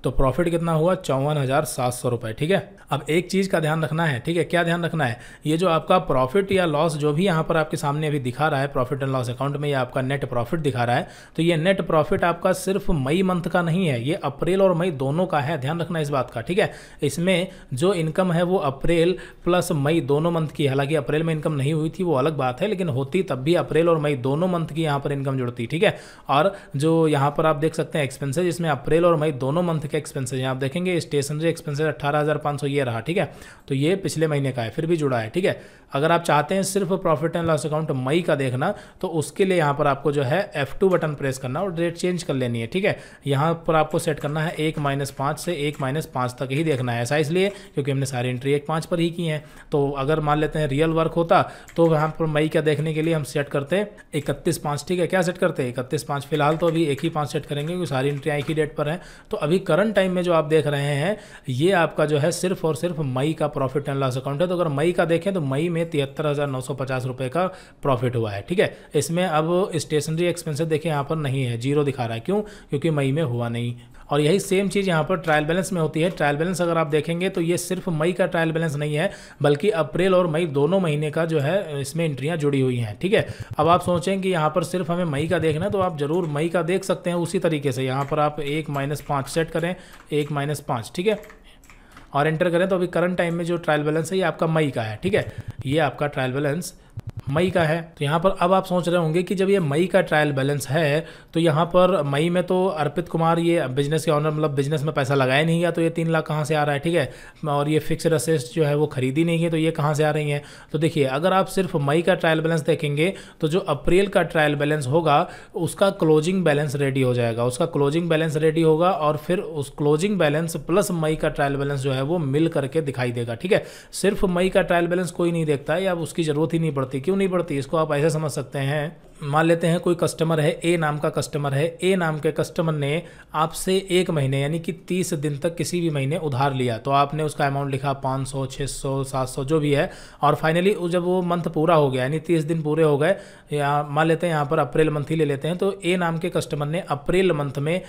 तो प्रॉफिट कितना हुआ चौवन हज़ार सात सौ रुपए ठीक है अब एक चीज़ का ध्यान रखना है ठीक है क्या ध्यान रखना है ये जो आपका प्रॉफिट या लॉस जो भी यहां पर आपके सामने अभी दिखा रहा है प्रॉफिट एंड लॉस अकाउंट में ये आपका नेट प्रॉफिट दिखा रहा है तो ये नेट प्रॉफिट आपका सिर्फ मई मंथ का नहीं है ये अप्रैल और मई दोनों का है ध्यान रखना इस बात का ठीक है इसमें जो इनकम है वो अप्रैल प्लस मई दोनों मंथ की हालांकि अप्रैल में इनकम नहीं हुई थी वो अलग बात है लेकिन होती तब भी अप्रैल और मई दोनों मंथ की यहां पर इनकम जुड़ती ठीक है और जो यहां पर आप देख सकते हैं एक्सपेंसिस इसमें अप्रैल और मई दोनों मंथ के आपके एक्सपेंसेज हैं आप देखेंगे स्टेशनरी एक्सपेंसेज अट्ठारह हज़ार पाँच सौ ये रहा ठीक है तो ये पिछले महीने का है फिर भी जुड़ा है ठीक है अगर आप चाहते हैं सिर्फ प्रॉफिट एंड लॉस अकाउंट मई का देखना तो उसके लिए यहाँ पर आपको जो है एफ टू बटन प्रेस करना और डेट चेंज कर लेनी है ठीक है यहाँ पर आपको सेट करना है एक माइनस पाँच से एक माइनस पाँच तक ही देखना है ऐसा इसलिए क्योंकि हमने सारी एंट्री एक पाँच पर ही की हैं तो अगर मान लेते हैं रियल वर्क होता तो यहाँ पर मई का देखने के लिए हम सेट करते हैं इकतीस पाँच ठीक है क्या सेट करते हैं इकतीस पाँच फिलहाल तो अभी एक ही पाँच सेट करेंगे क्योंकि सारी एंट्रियाँ एक ही डेट पर हैं तो अभी कर करंट टाइम में जो आप देख रहे हैं ये आपका जो है सिर्फ और सिर्फ मई का प्रॉफिट एंड लॉस अकाउंट है तो अगर मई का देखें तो मई में तिहत्तर हज़ार नौ सौ पचास का प्रॉफिट हुआ है ठीक है इसमें अब स्टेशनरी एक्सपेंसिस देखें यहाँ पर नहीं है जीरो दिखा रहा है क्यों क्योंकि मई में हुआ नहीं और यही सेम चीज़ यहाँ पर ट्रायल बैलेंस में होती है ट्रायल बैलेंस अगर आप देखेंगे तो ये सिर्फ मई का ट्रायल बैलेंस नहीं है बल्कि अप्रैल और मई दोनों महीने का जो है इसमें एंट्रियाँ जुड़ी हुई हैं ठीक है अब आप सोचें कि यहाँ पर सिर्फ हमें मई का देखना है तो आप ज़रूर मई का देख सकते हैं उसी तरीके से यहाँ पर आप एक माइनस पाँच सेट करें एक माइनस पाँच ठीक है और एंटर करें तो अभी करंट टाइम में जो ट्रायल बैलेंस है ये आपका मई का है ठीक है ये आपका ट्रायल बैलेंस मई का है तो यहाँ पर अब आप सोच रहे होंगे कि जब ये मई का ट्रायल बैलेंस है तो यहाँ पर मई में तो अर्पित कुमार ये बिजनेस के ऑनर मतलब बिजनेस में पैसा लगाया नहीं गया तो ये तीन लाख कहाँ से आ रहा है ठीक है और ये फिक्सड असिस्ट जो है वो खरीदी नहीं है तो ये कहाँ से आ रही है तो देखिए अगर आप सिर्फ मई का ट्रायल बैलेंस देखेंगे तो जो अप्रैल का ट्रायल बैलेंस होगा उसका क्लोजिंग बैलेंस रेडी हो जाएगा उसका क्लोजिंग बैलेंस रेडी होगा और फिर उस क्लोजिंग बैलेंस प्लस मई का ट्रायल बैलेंस जो है वो मिल करके दिखाई देगा ठीक है सिर्फ मई का ट्रायल बैलेंस कोई नहीं देखता है या उसकी जरूरत ही नहीं पड़ती बढ़ती क्यों नहीं बढ़ती इसको आप ऐसे समझ सकते हैं मान लेते हैं कोई कस्टमर है ए नाम का कस्टमर है ए नाम के कस्टमर ने आपसे एक महीने यानी कि तीस दिन तक किसी भी महीने उधार लिया तो आपने उसका अमाउंट लिखा पाँच सौ छः सौ सात सौ जो भी है और फाइनली जब वो मंथ पूरा हो गया यानी तीस दिन पूरे हो गए या मान लेते हैं यहाँ पर अप्रैल मंथ ही ले लेते हैं तो ए नाम के कस्टमर ने अप्रैल मंथ में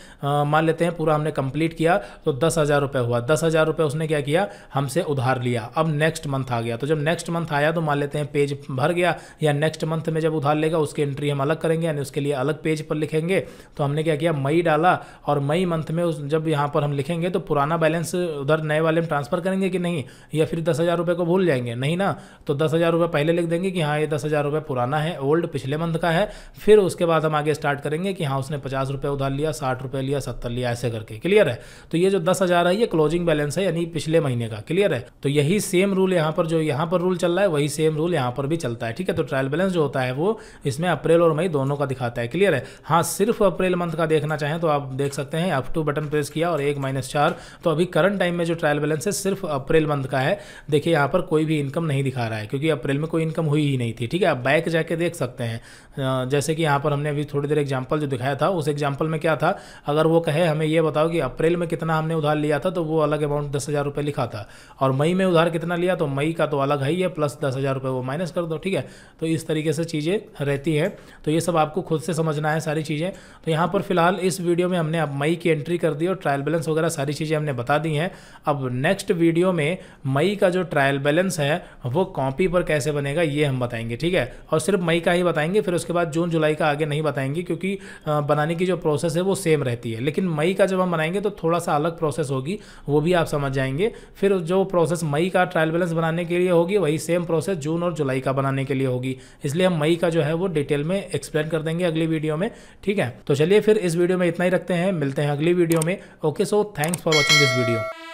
मान लेते हैं पूरा हमने कंप्लीट किया तो दस हज़ार रुपये हुआ दस हज़ार रुपये उसने क्या किया हमसे उधार लिया अब नेक्स्ट मंथ आ गया तो जब नेक्स्ट मंथ आया तो मान लेते हैं पेज भर गया या नेक्स्ट मंथ में जब उधार लेगा उसके एंट्री हम अलग करेंगे यानी उसके लिए अलग पेज पर लिखेंगे तो हमने क्या किया मई डाला और मई मंथ में उस जब यहाँ पर हम लिखेंगे तो पुराना बैलेंस उधर नए वाले में ट्रांसफ़र करेंगे कि नहीं या फिर दस हज़ार रुपये को भूल जाएंगे नहीं ना तो दस हज़ार रुपये पहले लिख देंगे कि हाँ ये दस हज़ार रुपये पुराना है ओल्ड पिछले मंथ का है फिर उसके बाद हम आगे स्टार्ट करेंगे कि हाँ उसने पचास रुपये उधार लिया साठ रुपये लिया सत्तर लिया ऐसे करके क्लियर है तो ये जो दस हज़ार है ये क्लोजिंग बैलेंस है यानी पिछले महीने का क्लियर है तो यही सेम रूल यहाँ पर जो यहाँ पर रूल चल रहा है वही सेम रूल यहाँ पर भी चलता है ठीक है तो ट्रायल बैलेंस जो होता है वो इसमें अप्रैल अप्रैल और मई दोनों का दिखाता है क्लियर है हाँ सिर्फ अप्रैल मंथ का देखना चाहें तो आप देख सकते हैं अप टू बटन प्रेस किया और एक माइनस चार तो अभी करंट टाइम में जो ट्रायल बैलेंस है सिर्फ अप्रैल मंथ का है देखिए यहाँ पर कोई भी इनकम नहीं दिखा रहा है क्योंकि अप्रैल में कोई इनकम हुई ही नहीं थी ठीक है आप बैक जाके देख सकते हैं जैसे कि यहाँ पर हमने अभी थोड़ी देर एग्जाम्पल जो दिखाया था उस एग्जाम्पल में क्या था अगर वो कहे हमें ये बताओ कि अप्रैल में कितना हमने उधार लिया था तो वो अलग अमाउंट दस हज़ार रुपये लिखा था और मई में उधार कितना लिया तो मई का तो अलग है ही है प्लस दस हज़ार रुपये वो माइनस कर दो ठीक है तो इस तरीके से चीज़ें रहती हैं तो ये सब आपको खुद से समझना है सारी चीज़ें तो यहाँ पर फिलहाल इस वीडियो में हमने अब मई की एंट्री कर दी और ट्रायल बैलेंस वगैरह सारी चीज़ें हमने बता दी हैं अब नेक्स्ट वीडियो में मई का जो ट्रायल बैलेंस है वो कॉपी पर कैसे बनेगा ये हम बताएंगे ठीक है और सिर्फ मई का ही बताएंगे फिर उसके बाद जून जुलाई का आगे नहीं बताएंगे क्योंकि बनाने की जो प्रोसेस है वो सेम रहती है लेकिन मई का जब हम बनाएंगे तो थोड़ा सा अलग प्रोसेस होगी वो भी आप समझ जाएंगे फिर जो प्रोसेस मई का ट्रायल बैलेंस बनाने के लिए होगी वही सेम प्रोसेस जून और जुलाई का बनाने के लिए होगी इसलिए हम मई का जो है वो डिटेल में एक्सप्लेन कर देंगे अगली वीडियो में ठीक है तो चलिए फिर इस वीडियो में इतना ही रखते हैं मिलते हैं अगली वीडियो में okay so thanks for watching this video